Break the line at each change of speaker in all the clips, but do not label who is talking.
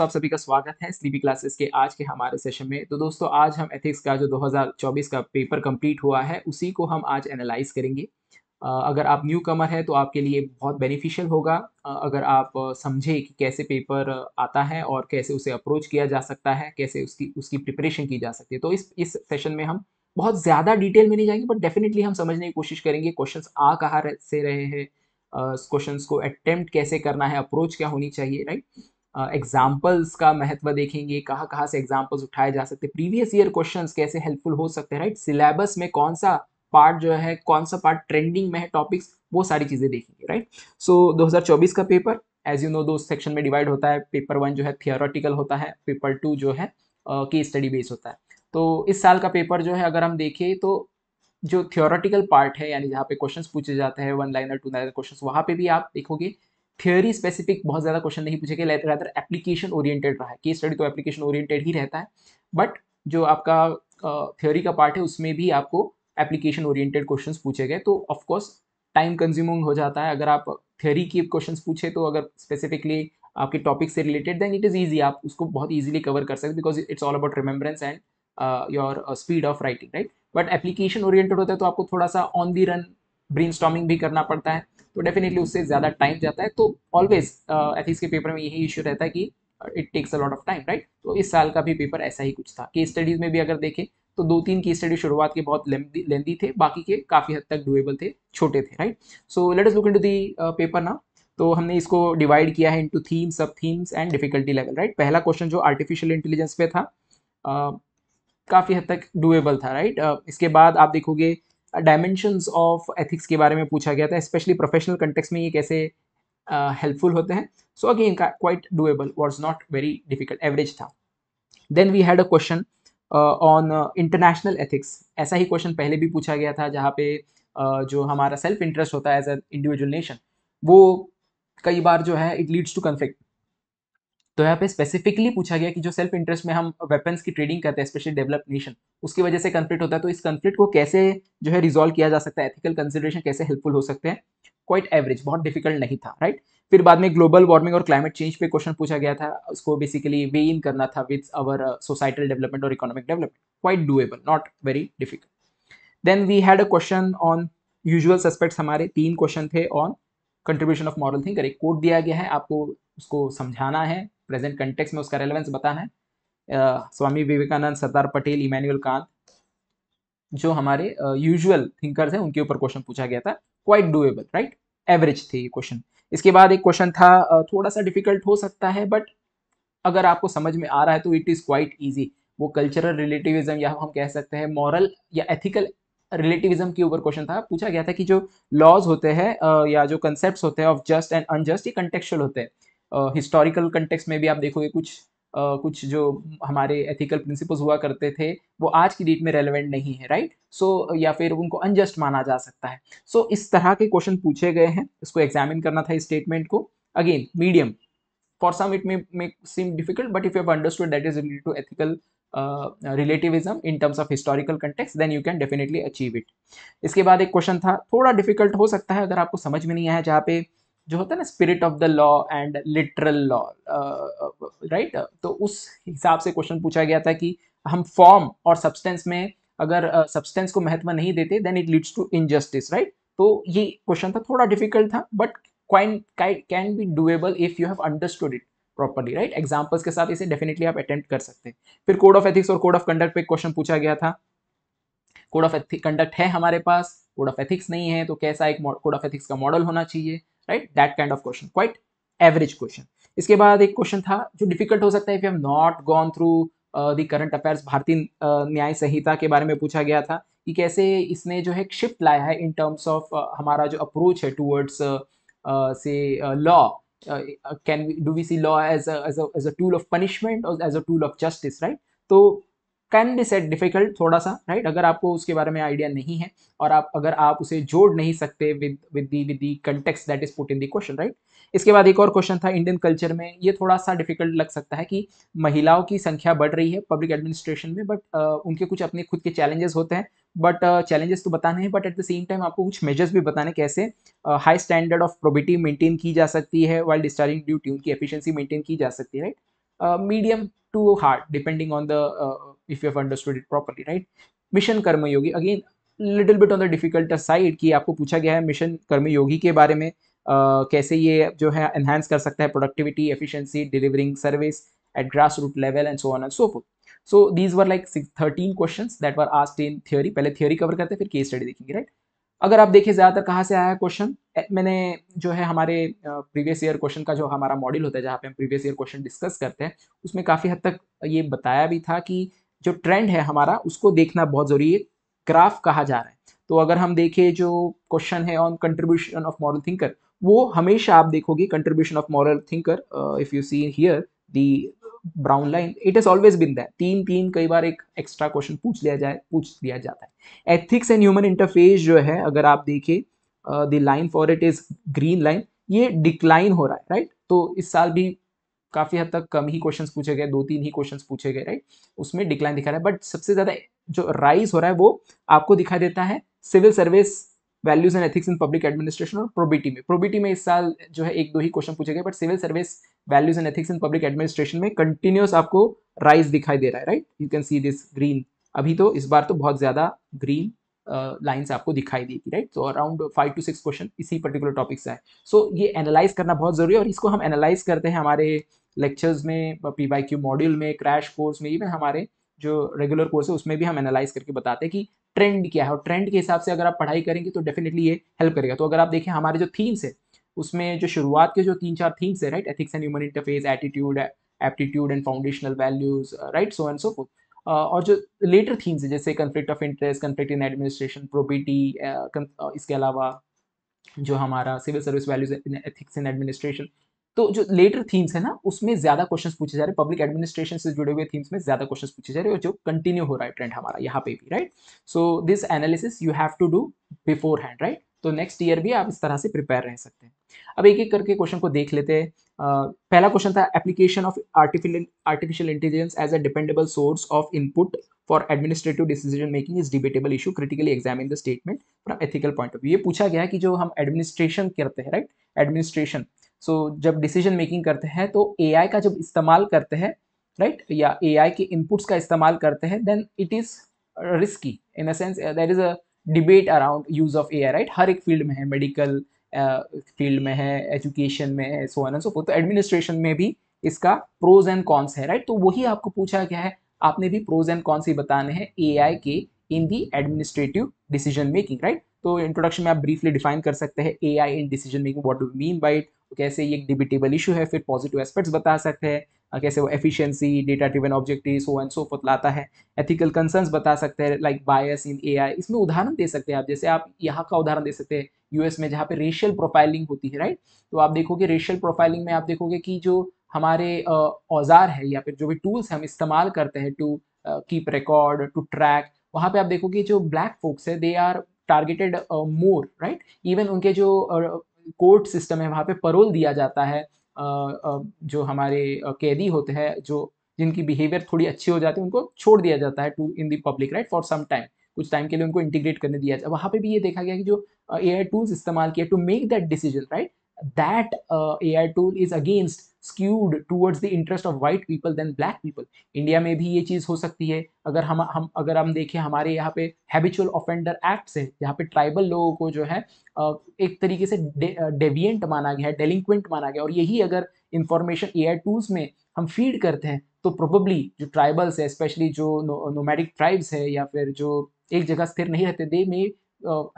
तो आप सभी का स्वागत है स्लीपी क्लासेस के आज के हमारे सेशन में तो दोस्तों आज हम एथिक्स का जो 2024 का पेपर कंप्लीट हुआ है उसी को हम आज एनालाइज करेंगे अगर आप न्यू कमर है तो आपके लिए बहुत बेनिफिशियल होगा अगर आप समझे कि कैसे पेपर आता है और कैसे उसे अप्रोच किया जा सकता है कैसे उसकी उसकी प्रिपरेशन की जा सकती है तो इस इस सेशन में हम बहुत ज़्यादा डिटेल में नहीं जाएंगे बट डेफिनेटली हम समझने की कोशिश करेंगे क्वेश्चंस आ कहाँ से रहे हैं क्वेश्चंस को अटेम्प्ट कैसे करना है अप्रोच क्या होनी चाहिए राइट right? एग्जाम्पल्स uh, का महत्व देखेंगे कहाँ कहाँ से एग्जाम्पल्स उठाए जा सकते हैं प्रीवियस ईयर क्वेश्चन कैसे हेल्पफुल हो सकते हैं राइट सिलेबस में कौन सा पार्ट जो है कौन सा पार्ट ट्रेंडिंग में है टॉपिक्स वो सारी चीज़ें देखेंगे राइट सो so, 2024 का पेपर एज यू नो दो सेक्शन में डिवाइड होता है पेपर वन जो है थियोरटिकल होता है पेपर टू जो है केस स्टडी बेस होता है तो इस साल का पेपर जो है अगर हम देखें तो जो थियोरटिकल पार्ट है यानी जहाँ पे क्वेश्चंस पूछे जाते हैं one liner two liner questions वहाँ पे भी आप देखोगे थियोरी स्पेसिफिक बहुत ज़्यादा क्वेश्चन नहीं पूछे गए एप्लीकेशन ओरिएंटेड रहा है केस स्टडी तो एप्लीकेशन ओरिएंटेड ही रहता है बट जो आपका थ्योरी का पार्ट है उसमें भी आपको एप्लीकेशन ओरिएंटेड क्वेश्चंस पूछे गए तो ऑफकोर्स टाइम कंज्यूमिंग हो जाता है अगर आप थ्योरी के क्वेश्चंस पूछे तो अगर स्पेसिफिकली आपके टॉपिक से related then it is easy आप उसको बहुत ईजिली कवर कर सकते because it's all about remembrance and your speed of writing right but application oriented होता है तो आपको थोड़ा सा ऑन दी रन ब्रेन भी करना पड़ता है तो डेफिनेटली उससे ज़्यादा टाइम जाता है तो ऑलवेज एथिक्स uh, के पेपर में यही इश्यू रहता है कि it takes a lot of time right तो इस साल का भी पेपर ऐसा ही कुछ था केस स्टडीज़ में भी अगर देखें तो दो तीन की स्टडी शुरुआत के बहुत लेंदी थे बाकी के काफ़ी हद तक डुएबल थे छोटे थे right so let us look into the paper ना तो हमने इसको डिवाइड किया है into themes sub themes and difficulty level right पहला क्वेश्चन जो आर्टिफिशियल इंटेलिजेंस पे था uh, काफ़ी हद तक डुएबल था राइट uh, इसके बाद आप देखोगे डायमेंशंस ऑफ एथिक्स के बारे में पूछा गया था स्पेशली प्रोफेशनल कंटेक्स में ये कैसे हेल्पफुल uh, होते हैं so again quite doable was not very difficult average था then we had a question on international ethics ऐसा ही क्वेश्चन पहले भी पूछा गया था जहाँ पे uh, जो हमारा सेल्फ इंटरेस्ट होता है एज ए इंडिविजुअल नेशन वो कई बार जो है इट लीड्स टू कन्फ्लिक्ट तो यहाँ पे स्पेसिफिकली पूछा गया कि जो सेल्फ इंटरेस्ट में हम वेपन्स की ट्रेडिंग करते हैं स्पेशली डेवलप नेशन उसकी वजह से कन्फ्लिक्ट होता है तो इस कंफ्लिक्ट को कैसे जो है रिजोल्व किया जा सकता है एथिकल कंसिडरेशन कैसे हेल्पफुल हो सकते हैं क्वाइट एवरेज बहुत डिफिकल्ट नहीं था राइट फिर बाद में ग्लोबल वार्मिंग और क्लाइमेट चेंज पे क्वेश्चन पूछा गया था उसको बेसिकली वे इन करना था विथ अवर सोसाइटल डेवलपमेंट और economic development quite doable not very difficult then we had a question on usual suspects हमारे तीन क्वेश्चन थे on contribution of moral thinker एक कोड दिया गया है आपको उसको समझाना है प्रेजेंट कंटेक्स में उसका रेलेवेंस बताना है स्वामी विवेकानंद सरदार पटेल इमैनुअल कांत जो हमारे यूजुअल थिंकर्स हैं उनके ऊपर क्वेश्चन पूछा गया था क्वाइट डूएबल राइट एवरेज थे ये क्वेश्चन इसके बाद एक क्वेश्चन था थोड़ा सा डिफिकल्ट हो सकता है बट अगर आपको समझ में आ रहा है तो इट इज़ क्वाइट ईजी वो कल्चरल रिलेटिविज्म या हम कह सकते हैं मॉरल या एथिकल रिलेटिविज्म के ऊपर क्वेश्चन था पूछा गया था कि जो लॉज होते हैं या जो कंसेप्ट होते हैं ऑफ जस्ट एंड अनजस्ट ये कंटेक्चुअल होते हैं हिस्टोरिकल कंटेक्स में भी आप देखोगे कुछ Uh, कुछ जो हमारे एथिकल प्रिंसिपल्स हुआ करते थे वो आज की डेट में रेलिवेंट नहीं है राइट right? सो so, या फिर उनको अनजस्ट माना जा सकता है सो so, इस तरह के क्वेश्चन पूछे गए हैं इसको एग्जामिन करना था इस स्टेटमेंट को again medium for some it may make seem difficult but if you understood that is related to ethical relativism in terms of historical context then you can definitely achieve it इसके बाद एक question था थोड़ा difficult हो सकता है अगर आपको समझ में नहीं आया जहाँ पे जो होता है ना spirit of the law and literal law right तो उस हिसाब से क्वेश्चन पूछा गया था कि हम फॉर्म और सब्सटेंस में अगर सब्सटेंस uh, को महत्व नहीं देते then it leads to injustice right तो ये क्वेश्चन था थोड़ा डिफिकल्ट था but quite can be doable if you have understood it properly right examples के साथ इसे डेफिनेटली आप अटेम्प्ट कर सकते हैं फिर कोड ऑफ एथिक्स और कोड ऑफ कंडक्ट पे क्वेश्चन पूछा गया था कोड ऑफ कंडक्ट है हमारे पास कोड ऑफ एथिक्स नहीं है तो कैसा एक कोड ऑफ एथिक्स का मॉडल होना चाहिए right that kind of question quite average question इसके बाद एक क्वेश्चन था जो डिफिकल्ट हो सकता है if you have not gone through the current affairs Bharatiya uh, न्याय संहिता के बारे में पूछा गया था कि कैसे इसने जो है शिफ्ट लाया है इन टर्म्स ऑफ हमारा जो अप्रोच है टूवर्ड्स uh, uh, से law can do we see law as as a tool of punishment और as a tool of justice right तो कैन बी सेट डिफिकल्ट थोड़ा सा राइट right? अगर आपको उसके बारे में आइडिया नहीं है और आप अगर आप उसे जोड़ नहीं सकते with with the with the context that is put in the question right इसके बाद एक और क्वेश्चन था इंडियन कल्चर में ये थोड़ा सा डिफिकल्ट लग सकता है कि महिलाओं की संख्या बढ़ रही है पब्लिक एडमिनिस्ट्रेशन में बट uh, उनके कुछ अपने खुद के चैलेंजेस होते हैं बट चैलेंजेस uh, तो बताने हैं but at the same time आपको कुछ मेजर्स भी बताने कैसे high standard of probity maintain की जा सकती है वाइल डिस्चार्जिंग ड्यूटी उनकी एफिशिएंसी मेंटेन की जा सकती है right medium to hard depending on the if you have understood it properly right mission Karmayogi again little bit on the difficult side कि आपको पूछा गया है मिशन कर्मयोगी के बारे में Uh, कैसे ये जो है एनहेंस कर सकता है productivity efficiency delivering service at grass root level and so on and so forth so these were like thirteen question that were asked in theory पहले थियोरी कवर करते हैं फिर केस स्टडी देखेंगे राइट अगर आप देखिए ज़्यादातर कहाँ से आया क्वेश्चन मैंने जो है हमारे प्रीवियस ईयर क्वेश्चन का जो हमारा मॉडल होता है जहाँ पे हम प्रीवियस ईयर क्वेश्चन डिस्कस करते हैं उसमें काफ़ी हद तक ये बताया भी था कि जो ट्रेंड है हमारा उसको देखना बहुत ज़रूरी है ग्राफ कहा जा रहा है तो अगर हम देखें जो क्वेश्चन है on contribution of moral thinker वो हमेशा आप देखोगे contribution of moral thinker if you see here the brown line it is always been that तीन तीन कई बार एक एक्स्ट्रा क्वेश्चन पूछ लिया जाए पूछ लिया जाता है एथिक्स एंड ह्यूमन इंटरफेस जो है अगर आप देखें the line for it is green line ये डिक्लाइन हो रहा है राइट right? तो इस साल भी काफ़ी हद तक कम ही क्वेश्चन पूछे गए दो तीन ही क्वेश्चन पूछे गए राइट उसमें डिक्लाइन दिखा रहा है बट सबसे ज़्यादा जो राइज हो रहा है वो आपको दिखाई देता है civil service values and ethics in public administration और प्रोबिटी में प्रोबिटी में इस साल जो है एक दो ही क्वेश्चन पूछे गए but civil service values and ethics in public administration में कंटिन्यूस आपको राइज दिखाई दे रहा है right you can see this green अभी तो इस बार तो बहुत ज़्यादा ग्रीन लाइंस uh, आपको दिखाई देगी राइट तो around five to six question इसी पर्टिकुलर टॉपिक से है सो so, ये एनालाइज करना बहुत जरूरी है और इसको हम एनालाइज करते हैं हमारे लेक्चर्स में पी वाई क्यू मॉड्यूल में क्रैश कोर्स में इवन हमारे जो रेगुलर कोर्स है उसमें भी हम एनालाइज करके बताते हैं कि ट्रेंड क्या है और ट्रेंड के हिसाब से अगर आप पढ़ाई करेंगे तो डेफिनेटली ये हेल्प करेगा तो अगर आप देखें हमारे जो थीम्स है उसमें जो शुरुआत के जो तीन चार थीम्स है right ethics and human interface attitude aptitude and foundational values right so and so forth और जो लेटर थीम्स है जैसे conflict of interest conflict in administration probity इसके अलावा जो हमारा civil service values ethics in administration तो जो लेटर थीम्स है ना उसमें ज्यादा क्वेश्चंस पूछे जा रहे हैं पब्लिक एडमिनिस्ट्रेशन से जुड़े हुए थीम्स में ज्यादा क्वेश्चंस पूछे जा रहे हैं और जो कंटिन्यू हो रहा है ट्रेंड हमारा यहाँ पे भी right so this analysis you have to do beforehand right तो नेक्स्ट ईयर भी आप इस तरह से प्रिपेयर रह सकते हैं अब एक एक करके क्वेश्चन को देख लेते हैं पहला क्वेश्चन था application of artificial artificial intelligence as a dependable source of input for administrative decision making is debatable issue critically examine the statement from ethical point of view ये पूछा गया है कि जो हम एडमिनिस्ट्रेशन करते हैं राइट एडमिनिस्ट्रेशन सो so, जब डिसीजन मेकिंग करते हैं तो ए का जब इस्तेमाल करते हैं राइट right? या ए के इनपुट्स का इस्तेमाल करते हैं then it is risky in a sense there is a debate around use of A right हर एक फील्ड में है मेडिकल फील्ड uh, में है एजुकेशन में है सो एंड सो तो एडमिनिस्ट्रेशन में भी इसका प्रोज एंड कॉन्स है राइट तो वही आपको पूछा गया है आपने भी प्रोज एंड कॉन्स ही बताने हैं ए के in the administrative decision making right तो इंट्रोडक्शन में आप ब्रीफली डिफाइन कर सकते हैं A I in decision making what do mean by it कैसे ये एक डिबिटेबल इशू है फिर पॉजिटिव एस्पेक्ट्स बता सकते हैं कैसे वो efficiency data driven objective so and so forth लाता है एथिकल कंसर्न्स बता सकते हैं लाइक बायस इन एआई इसमें उदाहरण दे सकते हैं आप जैसे आप यहाँ का उदाहरण दे सकते हैं यूएस में जहाँ पे रेशियल प्रोफाइलिंग होती है राइट तो आप देखोगे रेशियल प्रोफाइलिंग में आप देखोगे कि जो हमारे औजार है या फिर जो भी टूल्स हम इस्तेमाल करते हैं to keep record to track वहाँ पे आप देखोगे जो ब्लैक फोक्स है they are targeted more right even उनके जो कोर्ट uh, सिस्टम है वहाँ पे परोल दिया जाता है uh, uh, जो हमारे कैदी होते हैं जो जिनकी बिहेवियर थोड़ी अच्छी हो जाती है उनको छोड़ दिया जाता है to in the public right for some time कुछ टाइम के लिए उनको इंटीग्रेट करने दिया जाए वहाँ पे भी ये देखा गया कि जो ए आई टूल्स इस्तेमाल किया to make that decision right that A I tool is against skewed towards the interest of white people then black people India में भी ये चीज़ हो सकती है अगर हम हम अगर हम देखें हमारे यहाँ पे हैबिचुअल ऑफेंडर एक्ट्स है यहाँ पे ट्राइबल लोगों को जो है एक तरीके से डे, डेवियंट माना गया है डेलिंक्वेंट माना गया और यही अगर इंफॉर्मेशन ए टूल्स में हम फीड करते हैं तो प्रोबेबली जो ट्राइबल्स है स्पेशली जो नोमैडिक ट्राइब्स है या फिर जो एक जगह स्थिर नहीं रहते they may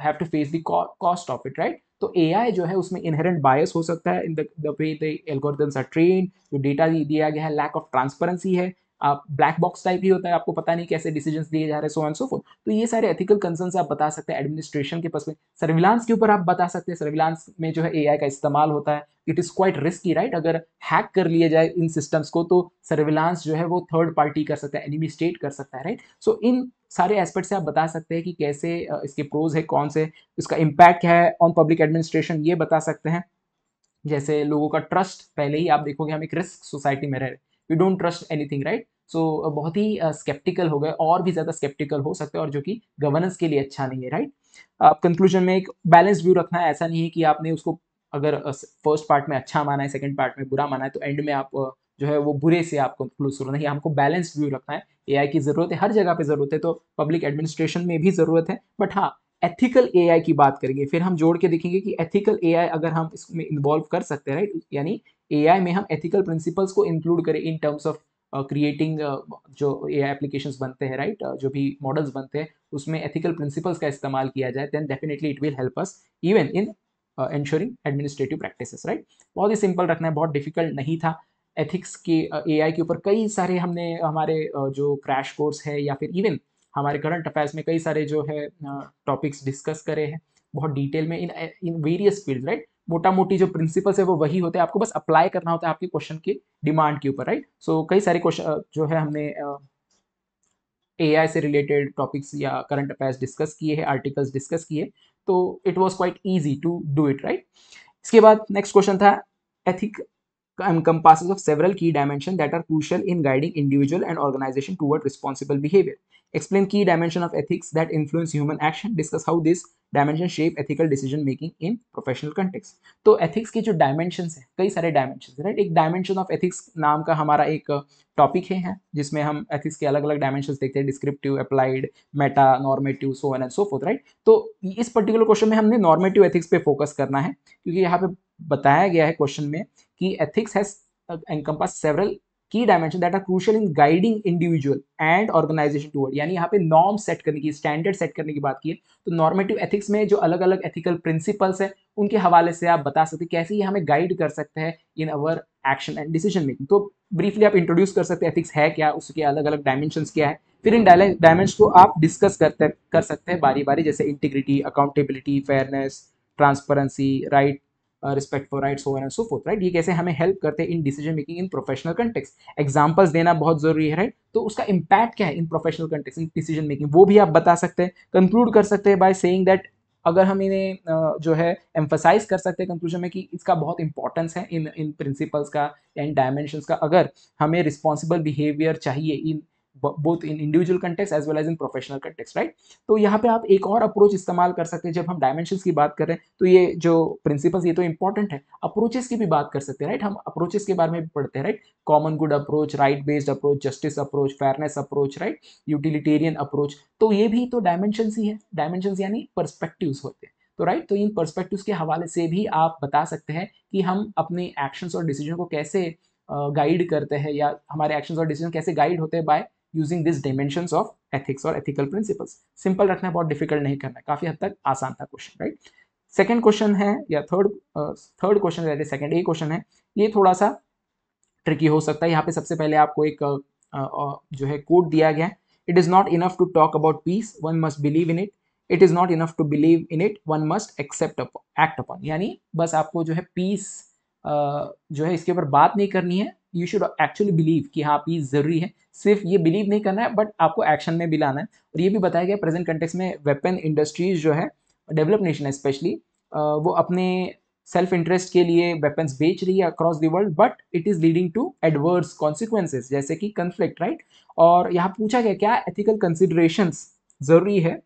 have to face the cost of it right तो ए जो है उसमें इनहेरेंट बायस हो सकता है in the way the algorithms are train जो डेटा दिया गया है लैक ऑफ ट्रांसपेरेंसी है आप ब्लैक बॉक्स टाइप ही होता है आपको पता नहीं कैसे डिसीजन दिए जा रहे हैं सो एंड सो फोर्थ तो ये सारे एथिकल कंसर्न आप बता सकते हैं एडमिनिस्ट्रेशन के पास में सर्विलांस के ऊपर आप बता सकते हैं सर्विलांस में जो है ए का इस्तेमाल होता है it is quite risky right अगर हैक कर लिया जाए इन सिस्टम्स को तो सर्विलांस जो है वो थर्ड पार्टी कर सकता है एनिमी स्टेट कर सकता है राइट सो इन सारे एस्पेक्ट से आप बता सकते हैं कि कैसे इसके प्रोज है कौन से इसका इम्पैक्ट क्या है ऑन पब्लिक एडमिनिस्ट्रेशन ये बता सकते हैं जैसे लोगों का ट्रस्ट पहले ही आप देखोगे हम एक रिस्क सोसाइटी में रह रहे we don't trust anything right so बहुत ही स्केप्टिकल हो गए और भी ज़्यादा स्केप्टिकल हो सकते हैं और जो कि गवर्नेंस के लिए अच्छा नहीं है राइट आप कंक्लूजन में एक बैलेंस व्यू रखना है ऐसा नहीं है कि आपने उसको अगर फर्स्ट पार्ट में अच्छा माना है सेकंड पार्ट में बुरा माना है तो एंड में आप जो है वो बुरे से आपको क्लोज करना है हमको बैलेंस व्यू रखना है ए की ज़रूरत है हर जगह पर ज़रूरत है तो पब्लिक एडमिनिस्ट्रेशन में भी ज़रूरत है बट हाँ एथिकल ए की बात करेंगे फिर हम जोड़ के देखेंगे कि एथिकल ए अगर हम इसमें इन्वॉल्व कर सकते हैं राइट यानी ए में हम एथिकल प्रिंसिपल्स को इंक्लूड करें इन टर्म्स ऑफ क्रिएटिंग जो ए आई बनते हैं राइट right? जो भी मॉडल्स बनते हैं उसमें एथिकल प्रिंसिपल्स का इस्तेमाल किया जाए then definitely it will help us even in ensuring administrative practice right बहुत ही सिंपल रखना है बहुत डिफिकल्ट नहीं था एथिक्स के ए के ऊपर कई सारे हमने हमारे जो क्रैश कोर्स है या फिर इवन हमारे करंट अफेयर्स में कई सारे जो है टॉपिक्स डिस्कस करे हैं बहुत डिटेल में in in various field right मोटा मोटी जो प्रिंसिपल्स है वो वही होते हैं आपको बस अप्लाई करना होता है आपके क्वेश्चन के डिमांड के ऊपर राइट सो कई सारे क्वेश्चन जो है हमने ए से रिलेटेड टॉपिक्स या करंट अफेयर्स डिस्कस किए हैं आर्टिकल्स डिस्कस किए तो it was quite easy to do it right इसके बाद नेक्स्ट क्वेश्चन था ethic encompasses of several key dimensions that are crucial in guiding individual and organization toward responsible behavior. Explain key dimension of ethics that influence human action. Discuss how this dimension shape ethical decision making in professional context तो ethics के जो dimension है कई सारे dimension right एक dimension of ethics नाम का हमारा एक टॉपिक है, है जिसमें हम एथिक्स के अलग अलग डायमेंशन देखते हैं descriptive applied meta normative so on and so forth right तो इस पर्टिकुलर क्वेश्चन में हमने नॉर्मेटिव एथिक्स पे फोकस करना है क्योंकि यहाँ पे बताया गया है क्वेश्चन में कि एथिक्स हैज uh, सेवरल की dimension that are are in guiding individual and organization organization यानी यहाँ पे नॉर्म सेट करने की स्टैंडर्ड सेट करने की बात की है तो नॉर्मेटिव एथिक्स में जो अलग अलग एथिकल प्रिंसिपल्स हैं उनके हवाले से आप बता सकते हैं कैसे ये हमें गाइड कर सकते हैं in our action and decision making तो ब्रीफली आप इंट्रोड्यूस कर सकते हैं एथिक्स है क्या उसके अलग अलग डायमेंशन क्या है फिर इन डायमेंशन को आप डिस्कस करते कर सकते हैं बारी बारी जैसे integrity accountability fairness transparency right respect for rights so and so forth right ये कैसे हमें हेल्प करते हैं in decision making in professional context examples देना बहुत जरूरी है राइट तो उसका इम्पैक्ट क्या है in professional context in decision making वो भी आप बता सकते हैं कंक्लूड कर सकते हैं बाय सेइंग दैट अगर हम इन्हें uh, जो है एम्फोसाइज कर सकते हैं कंक्लूजन में कि इसका बहुत इंपॉर्टेंस है इन इन प्रिंसिपल्स का एंड डायमेंशंस का अगर हमें रिस्पॉन्सिबल बिहेवियर चाहिए in both in individual context as well as in professional context right तो यहाँ पे आप एक और अप्रोच इस्तेमाल कर सकते हैं जब हम डायमेंशन की बात करें तो ये जो प्रिंसिपल्स ये तो इंपॉर्टेंट है अप्रोचेस की भी बात कर सकते हैं राइट हम अप्रोचेस के बारे में भी पढ़ते हैं right common good approach right based approach justice approach fairness approach right utilitarian approach तो ये भी तो डायमेंशन ही है डायमेंशन यानी परस्पेक्टिव होते हैं तो राइट तो इन परस्पेक्टिव के हवाले से भी आप बता सकते हैं कि हम अपने एक्शंस और डिसीजन को कैसे गाइड करते हैं या हमारे एक्शंस और डिसीजन कैसे गाइड होते हैं by using this dimension of ethics और एथिकल प्रिंसिपल्स सिंपल रखना है बहुत डिफिकल्ट नहीं करना काफी हद तक आसान था क्वेश्चन राइट सेकेंड क्वेश्चन है या थर्ड थर्ड क्वेश्चन रहते सेकेंड ये क्वेश्चन है ये थोड़ा सा ट्रिकी हो सकता है यहाँ पे सबसे पहले आपको एक जो है कोड दिया गया है it is not enough to talk about peace one must believe in it it is not enough to believe in it one must accept act upon यानी बस आपको जो है पीस जो है इसके ऊपर बात नहीं करनी है यू शुड एक्चुअली बिलीव कि हाँ पीस ज़रूरी है सिर्फ ये बिलीव नहीं करना है बट आपको एक्शन में भी लाना है और ये भी बताया गया प्रेजेंट कंटेक्स में वेपन इंडस्ट्रीज जो है डेवलप नेशन है स्पेशली वो अपने सेल्फ इंटरेस्ट के लिए वेपन्स बेच रही है across the world but it is leading to adverse consequences जैसे कि कन्फ्लिक्ट राइट और यहाँ पूछा गया क्या एथिकल कंसिडरेशंस ज़रूरी है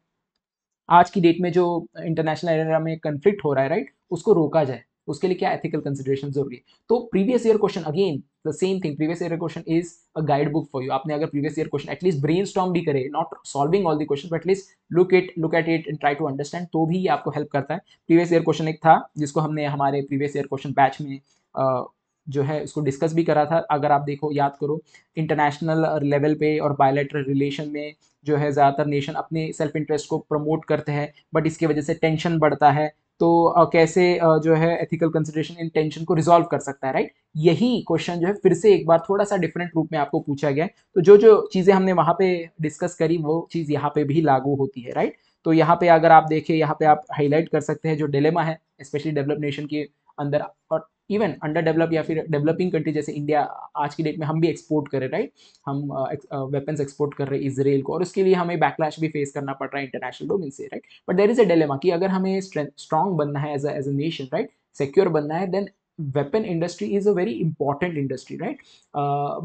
आज की डेट में जो इंटरनेशनल एरिया में कन्फ्लिक्ट हो रहा है राइट उसको रोका जाए उसके लिए क्या एथिकल कंसिडरेशन जरूरी है तो previous year question again the same thing previous year question is a guide book for you आपने अगर previous year question at least brain भी करे not solving all the question but at least look it look at it and try to understand तो भी ये आपको help करता है प्रीवियस ईयर क्वेश्चन एक था जिसको हमने हमारे प्रीवियस ईयर क्वेश्चन बैच में uh, जो है उसको डिस्कस भी करा था अगर आप देखो याद करो इंटरनेशनल लेवल पे और बायोलेटरल रिलेशन में जो है ज़्यादातर नेशन अपने सेल्फ इंटरेस्ट को प्रमोट करते हैं बट इसकी वजह से टेंशन बढ़ता है तो कैसे जो है एथिकल कंसिडरेशन इन टेंशन को रिजोल्व कर सकता है राइट यही क्वेश्चन जो है फिर से एक बार थोड़ा सा डिफरेंट रूप में आपको पूछा गया है तो जो जो चीज़ें हमने वहाँ पे डिस्कस करी वो चीज़ यहाँ पे भी लागू होती है राइट तो यहाँ पे अगर आप देखें यहाँ पे आप हाईलाइट कर सकते हैं जो डिलेमा है स्पेशली डेवलप नेशन के अंदर और इवन अंडर डेवलप या फिर डेवलपिंग कंट्री जैसे इंडिया आज की डेट में हम भी एक्सपोर्ट कर रहे राइट हम वेपन्स uh, एक्सपोर्ट uh, कर रहे हैं इसराइल को और उसके लिए हमें बैकलैश भी फेस करना पड़ रहा है इंटरनेशनल डोमेन से right but there is a dilemma कि अगर हमें स्ट्रॉन्ग बनना है as as a nation right secure बनना है then weapon industry is a very important industry right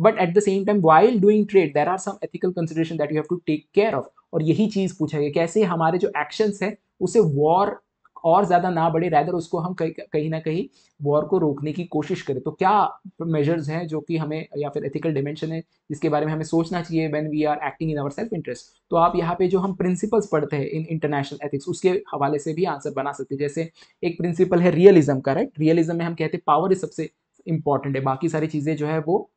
but at the same time while doing trade there are some ethical consideration that you have to take care of और यही चीज़ पूछा गया कैसे हमारे जो actions है उसे वॉर और ज़्यादा ना बढ़े रैदर उसको हम कहीं ना कहीं वॉर को रोकने की कोशिश करें तो क्या मेजर्स हैं जो कि हमें या फिर एथिकल डिमेंशन है जिसके बारे में हमें सोचना चाहिए when we are acting in our self interest तो आप यहाँ पे जो हम प्रिंसिपल्स पढ़ते हैं इन इंटरनेशनल एथिक्स उसके हवाले से भी आंसर बना सकते हैं जैसे एक प्रिंसिपल है रियलिज्म का राइट रियलिज्म में हम कहते हैं पावर इज सबसे इंपॉर्टेंट है बाकी सारी चीज़ें जो है वो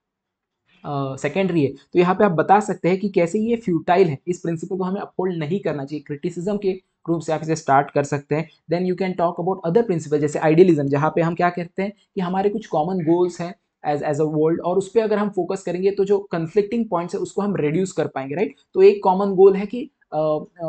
सेकेंडरी uh, है तो यहाँ पे आप बता सकते हैं कि कैसे ये फ्यूटाइल है इस प्रिंसिपल को हमें अपहोल्ड नहीं करना चाहिए क्रिटिसिज्म के रूप से आप इसे स्टार्ट कर सकते हैं then you can talk about other principle जैसे आइडियलिज्म जहाँ पे हम क्या कहते हैं कि हमारे कुछ कॉमन गोल्स हैं एज एज अ वर्ल्ड और उस पर अगर हम फोकस करेंगे तो जो कन्फ्लिक्टिंग पॉइंट्स है उसको हम रिड्यूस कर पाएंगे राइट तो एक कॉमन गोल है कि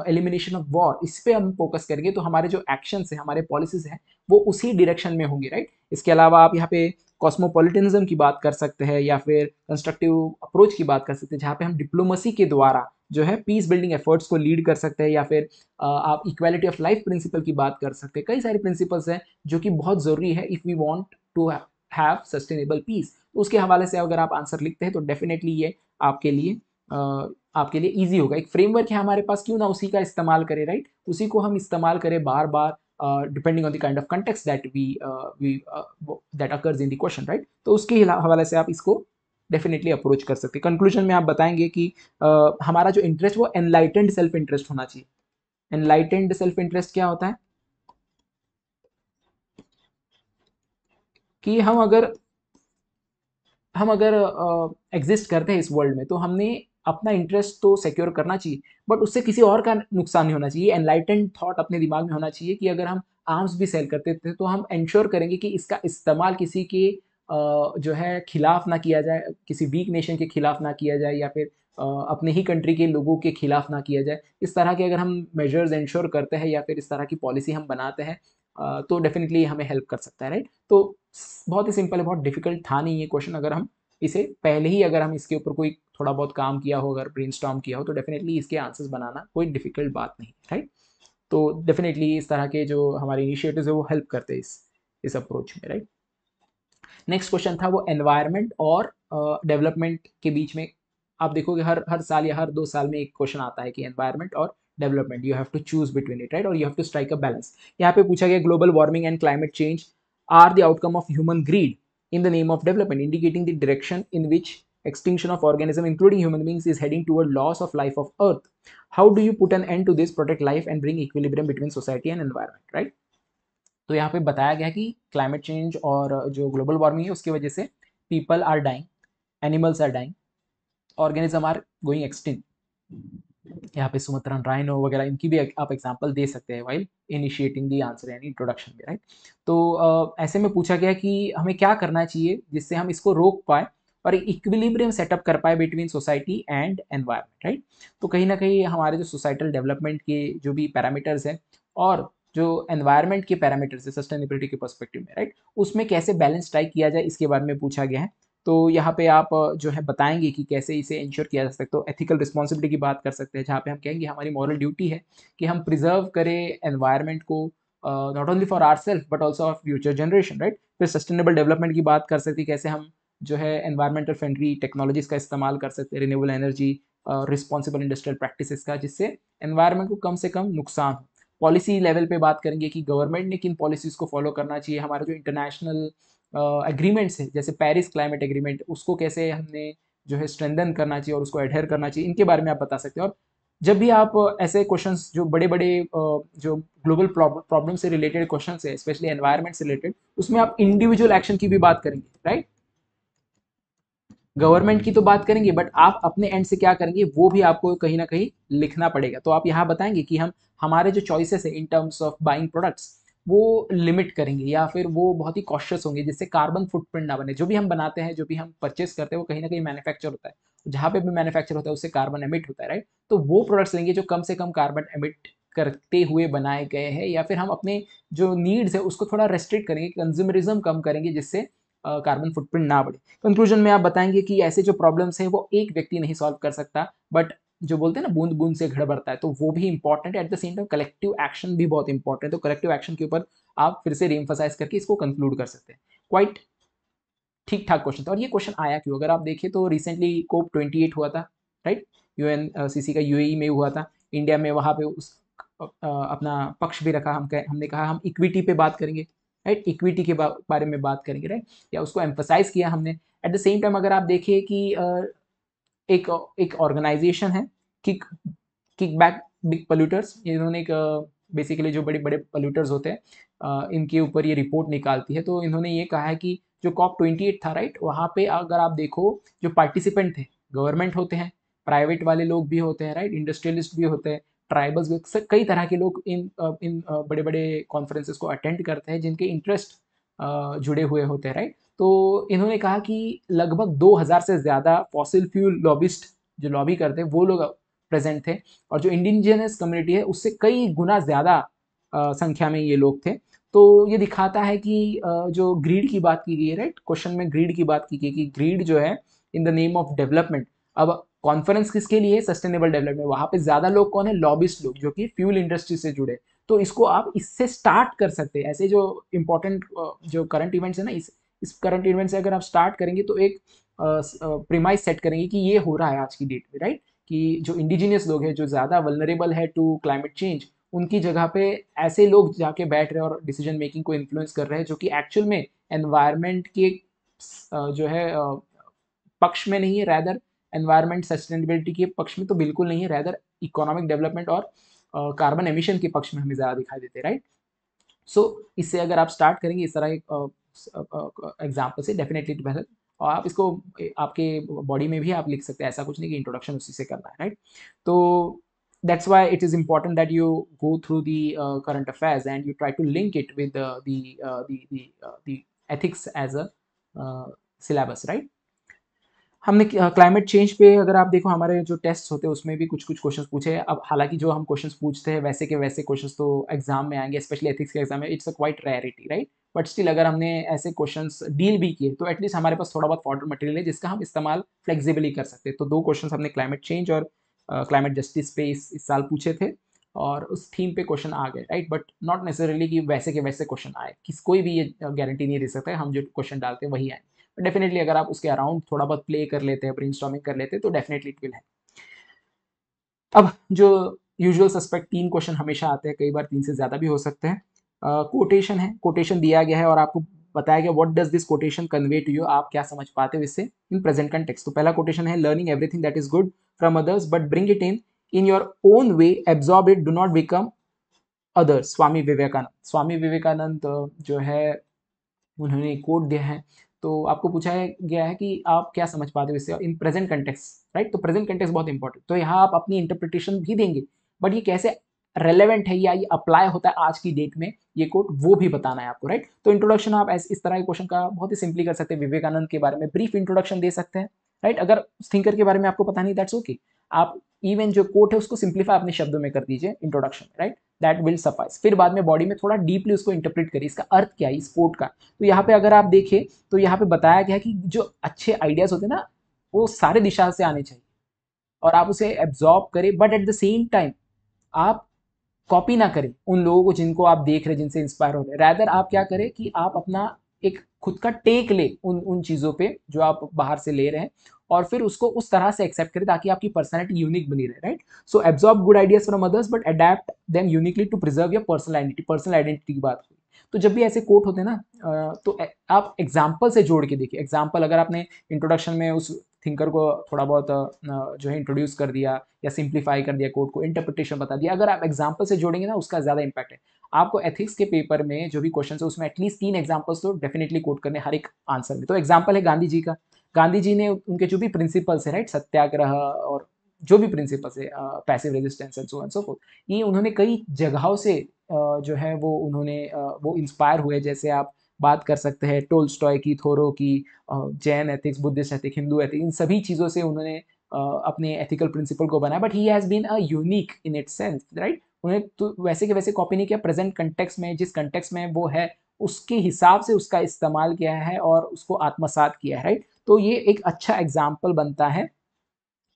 एलिमिनेशन ऑफ वॉर इस पर हम फोकस करेंगे तो हमारे जो एक्शन हैं हमारे पॉलिसीज़ हैं वो उसी डिरेक्शन में होंगे राइट इसके अलावा आप यहाँ पे कॉस्मोपोलिटनिज्म की बात कर सकते हैं या फिर कंस्ट्रक्टिव अप्रोच की बात कर सकते हैं जहाँ पे हम डिप्लोमेसी के द्वारा जो है पीस बिल्डिंग एफर्ट्स को लीड कर सकते हैं या फिर आप इक्वालिटी ऑफ लाइफ प्रिंसिपल की बात कर सकते हैं कई सारे प्रिंसिपल्स हैं जो कि बहुत ज़रूरी है if we want to have sustainable peace उसके हवाले से अगर आप आंसर लिखते हैं तो डेफिनेटली ये आपके लिए आपके लिए ईजी होगा एक फ्रेमवर्क है हमारे पास क्यों ना उसी का इस्तेमाल करें राइट उसी को हम इस्तेमाल करें बार बार depending on the kind of context that we we that occurs in the question right तो उसके हवाले से आप इसको डेफिनेटली अप्रोच कर सकते हैं कंक्लूजन में आप बताएंगे कि आ, हमारा जो इंटरेस्ट वो एनलाइटेंड सेल्फ इंटरेस्ट होना चाहिए एनलाइटेंड सेल्फ इंटरेस्ट क्या होता है कि हम अगर हम अगर एग्जिस्ट करते हैं इस वर्ल्ड में तो हमने अपना इंटरेस्ट तो सिक्योर करना चाहिए बट उससे किसी और का नुकसान नहीं होना चाहिए एनलाइटेंड थॉट अपने दिमाग में होना चाहिए कि अगर हम आर्म्स भी सेल करते थे तो हम इंश्योर करेंगे कि इसका इस्तेमाल किसी के जो है खिलाफ ना किया जाए किसी वीक नेशन के खिलाफ ना किया जाए या फिर अपने ही कंट्री के लोगों के खिलाफ ना किया जाए इस तरह के अगर हम मेजर्स इंश्योर करते हैं या फिर इस तरह की पॉलिसी हम बनाते हैं तो डेफिनेटली हमें हेल्प कर सकता है राइट तो बहुत ही सिंपल है बहुत डिफिकल्ट था नहीं ये क्वेश्चन अगर हम इसे पहले ही अगर हम इसके ऊपर कोई थोड़ा बहुत काम किया हो अगर ब्रेन किया हो तो डेफिनेटली इसके आंसर्स बनाना कोई डिफिकल्ट बात नहीं राइट तो डेफिनेटली इस तरह के जो हमारे इनिशिएटिव है वो हेल्प करते हैं इस इस अप्रोच में राइट नेक्स्ट क्वेश्चन था वो एनवायरमेंट और डेवलपमेंट uh, के बीच में आप देखोगे हर हर साल या हर दो साल में एक क्वेश्चन आता है कि एनवायरमेंट और development you have to choose between it right और you have to strike a balance यहाँ पे पूछा गया global warming and climate change are the outcome of human greed in the name of development indicating the direction in which extinction of organism including human beings is heading toward loss of life of earth how do you put an end to this protect life and bring equilibrium between society and environment right तो यहाँ पे बताया गया कि climate change और जो global warming है उसकी वजह से people are dying animals are dying organism are going extinct यहाँ पे सुमित्रन राइनो वगैरह इनकी भी आप एग्जाम्पल दे सकते हैं वाइल इनिशिएटिंग दी आंसर यानी इंट्रोडक्शन में राइट तो ऐसे में पूछा गया कि हमें क्या करना चाहिए जिससे हम इसको रोक पाए और इक्विलिब्रियम सेटअप कर पाए between society and environment right तो कहीं ना कहीं हमारे जो सोसाइटल डेवलपमेंट के जो भी पैरामीटर्स हैं और जो एनवायरमेंट के पैरामीटर है सस्टेनेबिलिटी के परस्पेक्टिव में राइट उसमें कैसे बैलेंस ट्राई किया जाए इसके बारे में पूछा गया है तो यहाँ पे आप जो है बताएंगे कि कैसे इसे इंश्योर किया जा सकता है तो एथिकल रिस्पॉन्सिबिलिटी की बात कर सकते हैं जहाँ पे हम कहेंगे हमारी मॉरल ड्यूटी है कि हम प्रिजर्व करें एनवायरनमेंट को not only for our self but also of future generation right फिर सस्टेनेबल डेवलपमेंट की बात कर सकते हैं कैसे हम जो है एनवायरमेंटल फ्रेंडली टेक्नोलॉजीज़ का इस्तेमाल कर सकते हैं renewable energy responsible industrial practice का जिससे एनवायरमेंट को कम से कम नुकसान हो पॉलिसी लेवल पे बात करेंगे कि गवर्नमेंट ने किन पॉलिसीज़ को फॉलो करना चाहिए हमारा जो इंटरनेशनल एग्रीमेंट्स है जैसे पेरिस क्लाइमेट एग्रीमेंट उसको कैसे हमने जो है स्ट्रेंदन करना चाहिए और उसको एडहेयर करना चाहिए इनके बारे में आप बता सकते हैं और जब भी आप ऐसे क्वेश्चंस जो बड़े बड़े जो ग्लोबल प्रॉब्लम से रिलेटेड क्वेश्चंस है स्पेशली एनवायरनमेंट से रिलेटेड उसमें आप इंडिविजुअल एक्शन की भी बात करेंगे राइट गवर्नमेंट की तो बात करेंगे बट आप अपने एंड से क्या करेंगे वो भी आपको कहीं ना कहीं लिखना पड़ेगा तो आप यहाँ बताएंगे कि हम हमारे जो चॉइसेस है in terms of buying products वो लिमिट करेंगे या फिर वो बहुत ही कॉशियस होंगे जिससे कार्बन फुटप्रिंट ना बने जो भी हम बनाते हैं जो भी हम परचेस करते हैं वो कहीं ना कहीं मैन्युफैक्चर होता है जहाँ पे भी मैन्युफैक्चर होता है उससे कार्बन एमिट होता है राइट तो वो प्रोडक्ट्स लेंगे जो कम से कम कार्बन एमिट करते हुए बनाए गए हैं या फिर हम अपने जो नीड्स है उसको थोड़ा रेस्ट्रिक्ट करेंगे कंज्यूमरिज्म कम करेंगे जिससे कार्बन फुटप्रिंट ना बढ़े कंक्लूजन में आप बताएंगे कि ऐसे जो प्रॉब्लम्स हैं वो एक व्यक्ति नहीं सॉल्व कर सकता बट जो बोलते हैं ना बूंद बूंद से घड़ बढ़ता है तो वो भी important at the same time collective action भी बहुत इंपॉर्टेंट है तो कलेक्टिव एक्शन के ऊपर आप फिर से रीएम्फोसाइज करके इसको कंक्लूड कर सकते हैं क्वाइट ठीक ठाक क्वेश्चन था और ये क्वेश्चन आया क्यों अगर आप देखें तो रिसेंटली कोप ट्वेंटी एट हुआ था right U N C C का यू e में हुआ था इंडिया में वहाँ पे उस अपना पक्ष भी रखा हम हमने कहा हम इक्विटी पे बात करेंगे राइट इक्विटी के बारे में बात करेंगे राइट या उसको एम्फोसाइज किया हमने एट द सेम टाइम अगर आप देखिए कि एक एक ऑर्गेनाइजेशन है kick kick back big polluters इन्होंने एक बेसिकली जो बड़े बड़े पोल्यूटर्स होते हैं इनके ऊपर ये रिपोर्ट निकालती है तो इन्होंने ये कहा है कि जो कॉप ट्वेंटी एट था राइट वहाँ पे अगर आप देखो जो पार्टिसिपेंट थे गवर्नमेंट होते हैं प्राइवेट वाले लोग भी होते हैं राइट इंडस्ट्रियलिस्ट भी होते हैं ट्राइबल्स कई तरह के लोग इन इन बड़े बड़े कॉन्फ्रेंसेस को अटेंड करते हैं जिनके इंटरेस्ट जुड़े हुए होते हैं राइट तो इन्होंने कहा कि लगभग 2000 से ज़्यादा फॉसिल फ्यूल लॉबिस्ट जो लॉबी करते हैं वो लोग प्रेजेंट थे और जो इंडिजिनस कम्युनिटी है उससे कई गुना ज़्यादा संख्या में ये लोग थे तो ये दिखाता है कि जो ग्रीड की बात की गई है राइट क्वेश्चन में ग्रीड की बात की गई कि ग्रीड जो है in the name of development अब कॉन्फ्रेंस किसके लिए सस्टेनेबल डेवलपमेंट वहाँ पे ज़्यादा लोग कौन है लॉबिस्ट लोग जो कि फ्यूल इंडस्ट्री से जुड़े तो इसको आप इससे स्टार्ट कर सकते हैं ऐसे जो इम्पोर्टेंट जो करंट इवेंट्स है ना इस इस करंट इवेंट से अगर आप स्टार्ट करेंगे तो एक प्रिमाइज सेट करेंगे कि ये हो रहा है आज की डेट में राइट कि जो इंडिजीनियस लोग हैं जो ज़्यादा वलनरेबल है टू क्लाइमेट चेंज उनकी जगह पे ऐसे लोग जाके बैठ रहे हैं और डिसीजन मेकिंग को इन्फ्लुएंस कर रहे हैं जो कि एक्चुअल में एनवायरमेंट के जो है पक्ष में नहीं है रैदर एनवायरमेंट सस्टेनेबिलिटी के पक्ष में तो बिल्कुल नहीं है रैदर इकोनॉमिक डेवलपमेंट और कार्बन uh, एमिशन के पक्ष में हमें ज़्यादा दिखाई देते राइट सो इससे अगर आप स्टार्ट करेंगे इस तरह एक एग्जाम्पल से डेफिनेटली डेवलप और आप इसको आपके बॉडी में भी आप लिख सकते हैं ऐसा कुछ नहीं कि इंट्रोडक्शन उसी से करना है राइट तो that's why it is important that you go through the current affairs and you try to link it with the uh, the uh, the the, हमने क्लाइमेट चेंज पे अगर आप देखो हमारे जो टेस्ट होते हैं उसमें भी कुछ कुछ क्वेश्चंस पूछे अब हालांकि जो हम क्वेश्चंस पूछते हैं वैसे के वैसे क्वेश्चंस तो एग्जाम में आएंगे स्पेशली एथिक्स के एग्जाम में it's a quite rarity right but still अगर हमने ऐसे क्वेश्चन डील भी किए तो एटलीस्ट हमारे पास थोड़ा बहुत फॉर्डर मटेरियल है जिसका हम इस्तेमाल फ्लेक्सिबली कर सकते हैं तो दो क्वेश्चन हमने क्लाइमेट चेंज और क्लाइमेट uh, जस्टिस पे इस, इस साल पूछे थे और उस थीम पे क्वेश्चन आ गए राइट बट नॉट नेसेसरली कि वैसे के वैसे क्वेश्चन आए किस कोई भी ये गारंटी नहीं दे सकता है हम जो क्वेश्चन डालते हैं वही आए डेफिनेटली अगर आप उसके अराउंड थोड़ा बहुत प्ले कर लेते हैं ब्रेन कर लेते हैं तो डेफिनेटली इट विल है अब जो यूजुअल सस्पेक्ट तीन क्वेश्चन हमेशा आते हैं कई बार तीन से ज़्यादा भी हो सकते हैं कोटेशन uh, है कोटेशन दिया गया है और आपको बताया गया what does this quotation convey to you आप क्या समझ पाते हो इससे इन प्रेजेंट कंटेक्स तो पहला कोटेशन है learning everything that is good from others but bring it in in your own way absorb it do not become others Swami Vivekananda Swami Vivekananda जो है उन्होंने कोट दिया है तो आपको पूछा गया है कि आप क्या समझ पाते हो इससे इन प्रेजेंट कंटेक्स राइट तो प्रेजेंट कंटेक्स बहुत इंपॉर्टेंट तो यहाँ आप अपनी इंटरप्रिटेशन भी देंगे बट ये कैसे रेलेवेंट है या ये अप्लाई होता है आज की डेट में ये कोट वो भी बताना है आपको राइट तो इंट्रोडक्शन आप इस तरह के क्वेश्चन का बहुत ही सिंपली कर सकते हैं विवेकानंद के बारे में ब्रीफ इंट्रोडक्शन दे सकते हैं राइट अगर थिंकर के बारे में आपको पता नहीं दैट्स ओके okay. आप इवन जो कोट है उसको सिंप्लीफाई अपने शब्दों में कर दीजिए introduction right that will suffice फिर बाद में बॉडी में थोड़ा डीपली उसको इंटरप्रेट करिए इसका अर्थ क्या है स्पोर्ट का तो यहाँ पे अगर आप देखें तो यहाँ पे बताया गया कि जो अच्छे आइडियाज होते हैं ना वो सारे दिशा से आने चाहिए और आप उसे एब्जॉर्ब करें but at the same time आप कॉपी ना करें उन लोगों को जिनको आप देख रहे जिनसे इंस्पायर हो रहे रैदर आप क्या करें कि आप अपना एक खुद का टेक ले उन उन चीज़ों पे जो आप बाहर से ले रहे हैं और फिर उसको उस तरह से एक्सेप्ट करें ताकि आपकी पर्सनैलिटी यूनिक बनी रहे right so absorb good ideas from others but adapt them uniquely to preserve your personal identity personal identity की बात हुई तो जब भी ऐसे कोट होते हैं ना तो आप एग्जाम्पल से जोड़ के देखिए एग्जाम्पल अगर आपने इंट्रोडक्शन में उस थिंकर को थोड़ा बहुत जो है इंट्रोड्यूस कर दिया या सिंप्लीफाई कर दिया कोट को इंटरप्रिटेशन बता दिया अगर आप एग्जाम्पल से जोड़ेंगे ना उसका ज़्यादा इम्पैक्ट है आपको एथिक्स के पेपर में जो भी क्वेश्चन है उसमें एटलीस्ट तीन एग्जाम्पल्स तो डेफिनेटली कोट करने हर एक आंसर में तो एग्जाम्पल है गांधी जी का गांधी जी ने उनके जो भी प्रिंसिपल्स है राइट सत्याग्रह और जो भी प्रिंसिपल्स है passive resistance and so and so forth ये उन्होंने कई जगहों से जो है वो उन्होंने वो इंस्पायर हुए जैसे आप बात कर सकते हैं टोल स्टॉय की थोरो की Jain ethics Buddhist ethics Hindu ethics इन सभी चीज़ों से उन्होंने अपने एथिकल प्रिंसिपल को बनाया but he has been a unique in it sense right उन्हें तो वैसे के वैसे कॉपी नहीं किया प्रेजेंट कंटेक्स में जिस कंटेक्स में वो है उसके हिसाब से उसका इस्तेमाल किया है और उसको आत्मसात किया है राइट तो ये एक अच्छा एग्जाम्पल बनता है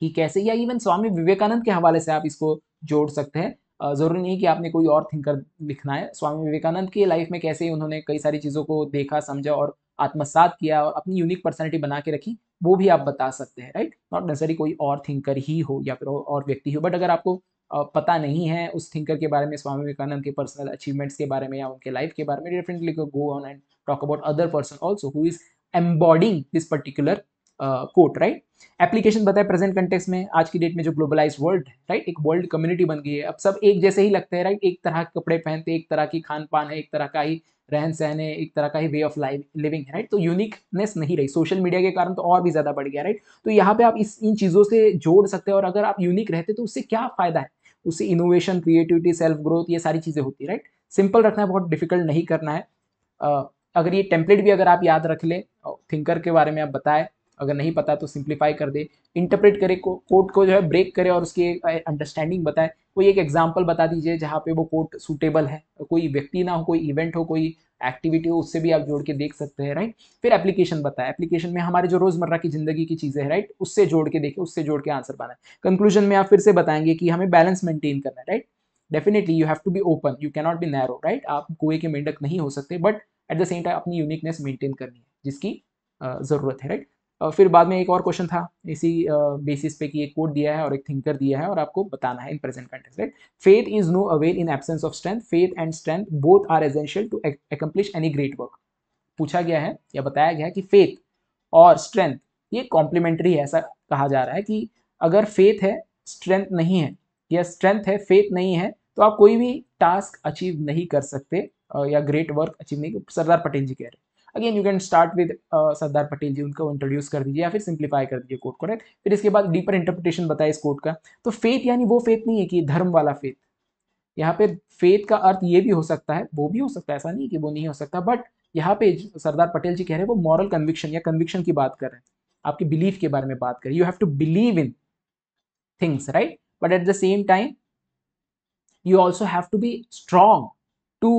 कि कैसे या इवन स्वामी विवेकानंद के हवाले से आप इसको जोड़ सकते हैं ज़रूरी नहीं कि आपने कोई और थिंकर लिखना है स्वामी विवेकानंद की लाइफ में कैसे उन्होंने कई सारी चीज़ों को देखा समझा और आत्मसात किया और अपनी यूनिक पर्सनैलिटी बना के रखी वो भी आप बता सकते हैं राइट नॉट नेसेसरी कोई और थिंकर ही हो या फिर और व्यक्ति हो बट अगर आपको पता नहीं है उस थिंकर के बारे में स्वामी विवेकानंद के पर्सनल अचीवमेंट्स के बारे में या उनके लाइफ के बारे में definitely go on and talk about other person also who is embodying this particular quote right application बताए प्रेजेंट कंटेक्स में आज की डेट में जो ग्लोबलाइज वर्ल्ड राइट एक वर्ल्ड कम्युनिटी बन गई है अब सब एक जैसे ही लगते हैं राइट एक तरह के कपड़े पहनते एक तरह की खान पान है एक तरह का ही रहन सहन है एक तरह का ही वे ऑफ लाइफ लिविंग है राइट तो यूनिकनेस नहीं रही सोशल मीडिया के कारण तो और भी ज़्यादा बढ़ गया राइट तो यहाँ पे आप इस इन चीज़ों से जोड़ सकते हैं और अगर आप यूनिक रहते तो उससे क्या फ़ायदा है उससे इनोवेशन क्रिएटिविटी सेल्फ ग्रोथ ये सारी चीज़ें होती है राइट सिंपल रखना है बहुत डिफिकल्ट नहीं करना है अगर ये टेम्पलेट भी अगर आप याद रख लें थिंकर के बारे में आप बताएं अगर नहीं पता तो सिंप्लीफाई कर दे इंटरप्रेट करे को को जो है ब्रेक करे और उसकी अंडरस्टैंडिंग बताए कोई एक एग्जाम्पल बता दीजिए जहाँ पे वो कोर्ट सूटेबल है कोई व्यक्ति ना हो कोई इवेंट हो कोई एक्टिविटी हो उससे भी आप जोड़ के देख सकते हैं राइट फिर एप्लीकेशन बताए एप्लीकेशन में हमारे जो रोजमर्रा की जिंदगी की चीज़ें हैं राइट उससे जोड़ के देखें उससे जोड़ के आंसर पाना है कंक्लूजन में आप फिर से बताएंगे कि हमें बैलेंस मेंटेन करना है right definitely you have to be open you cannot be narrow right आप कुएं के मेंढक नहीं हो सकते but at the same time अपनी यूनिकनेस मेंटेन करनी है जिसकी ज़रूरत है राइट फिर बाद में एक और क्वेश्चन था इसी बेसिस पे कि एक कोड दिया है और एक थिंकर दिया है और आपको बताना है in present context right faith is no avail in absence of strength faith and strength both are essential to accomplish any great work पूछा गया है या बताया गया है कि फेथ और स्ट्रेंथ ये कॉम्प्लीमेंट्री है ऐसा कहा जा रहा है कि अगर फेथ है स्ट्रेंथ नहीं है या स्ट्रेंथ है फेथ नहीं है तो आप कोई भी टास्क अचीव नहीं कर सकते या ग्रेट वर्क अचीव नहीं सरदार पटेल जी कह रहे हैं again you can start with Sardar Patel ji उनको इंट्रोड्यूस कर दीजिए या फिर सिंप्लीफाई कर दीजिए कोर्ट को राइट फिर इसके बाद डीपर इंटरप्रिटेशन बताए इस कोर्ट का तो फेथ यानी वो फेथ नहीं है कि धर्म वाला फेथ यहाँ पे फेथ का अर्थ ये भी हो सकता है वो भी हो सकता है ऐसा नहीं कि वो नहीं हो सकता बट यहाँ पे सरदार पटेल जी कह रहे हैं वो मॉरल कन्विक्शन या कन्विक्शन की बात कर रहे हैं आपके बिलीफ के बारे में बात कर you have to believe in things right but at the same time you also have to be strong to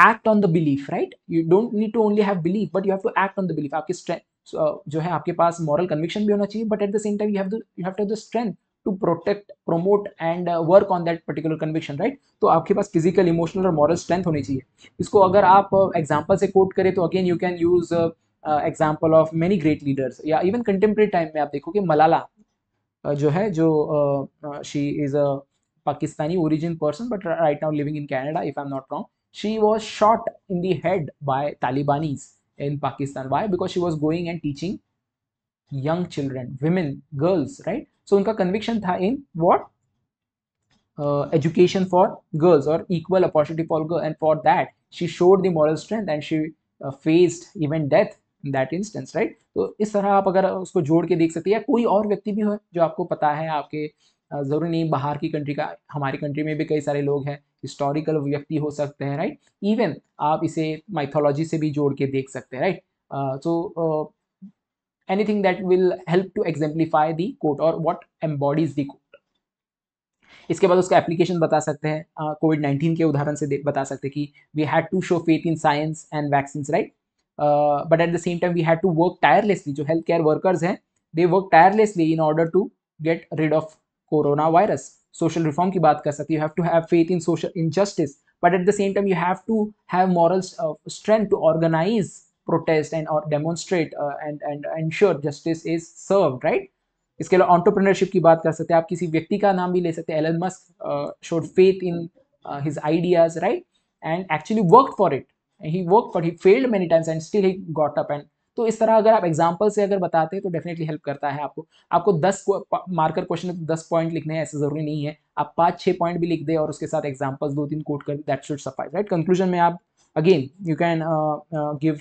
act on the belief right you don't need to only have belief but you have to act on the belief आपकी strength जो है आपके पास moral conviction भी होना चाहिए but at the same time you have you have to the strength to protect promote and work on that particular conviction right तो आपके पास फिजिकल इमोशनल और मॉरल स्ट्रेंथ होनी चाहिए इसको अगर आप एग्जाम्पल uh, से कोट करें तो again you can use example of many great leaders या इवन कंटेम्प्रेरी टाइम में आप देखो कि मलाला uh, जो है जो she is a Pakistani origin person but right now living in Canada if I am not wrong she was shot in the head by Talibanis in Pakistan. Why? Because she was going and teaching young children, women, girls, right? So उनका conviction था in what? Uh, education for girls or equal opportunity for girls and for that she showed the moral strength and she uh, faced even death in that instance right तो इस तरह आप अगर उसको जोड़ के देख सकते हैं या कोई और व्यक्ति भी हो जो आपको पता है आपके ज़रूरी नहीं बाहर की कंट्री का हमारी कंट्री में भी कई सारे लोग हैं हिस्टोरिकल व्यक्ति हो सकते हैं राइट इवन आप इसे माइथोलॉजी से भी जोड़ के देख सकते हैं right so anything that will help to exemplify the quote और वॉट एम्बॉडीज दी कोट इसके बाद उसका एप्लीकेशन बता सकते हैं कोविड uh, नाइन्टीन के उदाहरण से बता सकते हैं कि we had to show faith in science and vaccine right but at the same time we had to work tirelessly जो हेल्थ केयर वर्कर्स हैं they work tirelessly in order to get rid of corona virus social reform ki baat kar sakte. you have to have faith in social injustice but at the same time you have to have morals of uh, strength to organize protest and or demonstrate uh, and and ensure justice is served right इसके अलावा entrepreneurship की बात कर सकते आप किसी व्यक्ति का नाम भी ले सकते Elon Musk uh, showed faith in his ideas right and actually worked for it he worked for he failed many times and still he got up and तो इस तरह अगर आप एग्जाम्पल से अगर बताते हैं तो डेफिनेटली हेल्प करता है आपको आपको दस मार्कर क्वेश्चन तो दस पॉइंट लिखने हैं ऐसा जरूरी नहीं है आप पाँच छः पॉइंट भी लिख दे और उसके साथ एग्जाम्पल्स दो तीन कोट कर that should suffice right conclusion में आप again you can give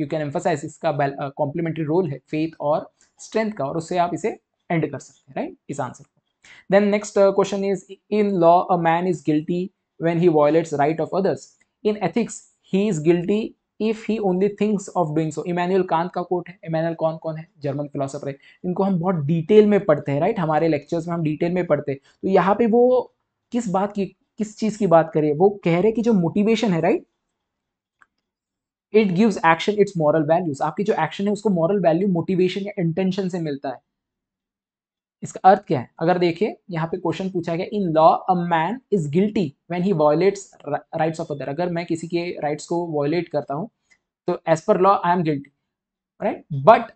you can emphasize इसका कॉम्प्लीमेंट्री रोल uh, है फेथ और स्ट्रेंथ का और उससे आप इसे एंड कर सकते हैं राइट इस आंसर को then next question is in law a man is guilty when he violates right of others in ethics he is guilty if he only things of doing so Immanuel Kant का quote है Emmanuel कौन कौन है German philosopher है इनको हम बहुत detail में पढ़ते हैं राइट हमारे लेक्चर्स में हम डिटेल में पढ़ते हैं तो यहाँ पे वो किस बात की किस चीज़ की बात करिए वो कह रहे कि जो मोटिवेशन है right it gives action its moral values आपकी जो एक्शन है उसको मॉरल वैल्यू मोटिवेशन या इंटेंशन से मिलता है इसका अर्थ क्या है अगर देखिए यहाँ पे क्वेश्चन पूछा गया in law a man is guilty when he violates rights of other अगर मैं किसी के राइट्स को वॉयलेट करता हूँ तो as per law I am guilty right but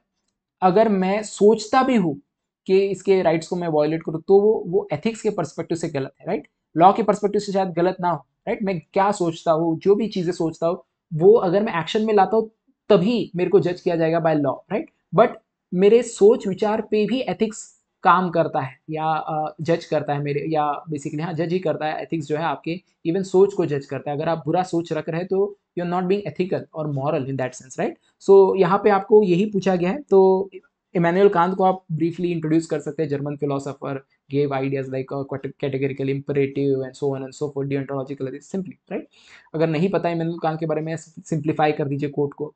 अगर मैं सोचता भी हूँ कि इसके राइट्स को मैं वॉयलेट करूँ तो वो वो एथिक्स के परस्पेक्टिव से गलत है राइट लॉ के परस्पेक्टिव से शायद गलत ना हो राइट मैं क्या सोचता हूँ जो भी चीज़ें सोचता हूँ वो अगर मैं एक्शन में लाता हूँ तभी मेरे को जज किया जाएगा बाय लॉ राइट बट मेरे सोच विचार पे भी एथिक्स काम करता है या जज करता है मेरे या बेसिकली हाँ जज ही करता है एथिक्स जो है आपके इवन सोच को जज करता है अगर आप बुरा सोच रख रहे हैं तो you are not being ethical और moral in that sense right so यहाँ पे आपको यही पूछा गया है तो इमैनुअल कांत को आप ब्रीफली इंट्रोड्यूस कर सकते हैं German philosopher gave ideas like categorical imperative and so so and so so forth simply right अगर नहीं पता है इमैनुअल कांत के बारे में सिंप्लीफाई कर दीजिए कोर्ट को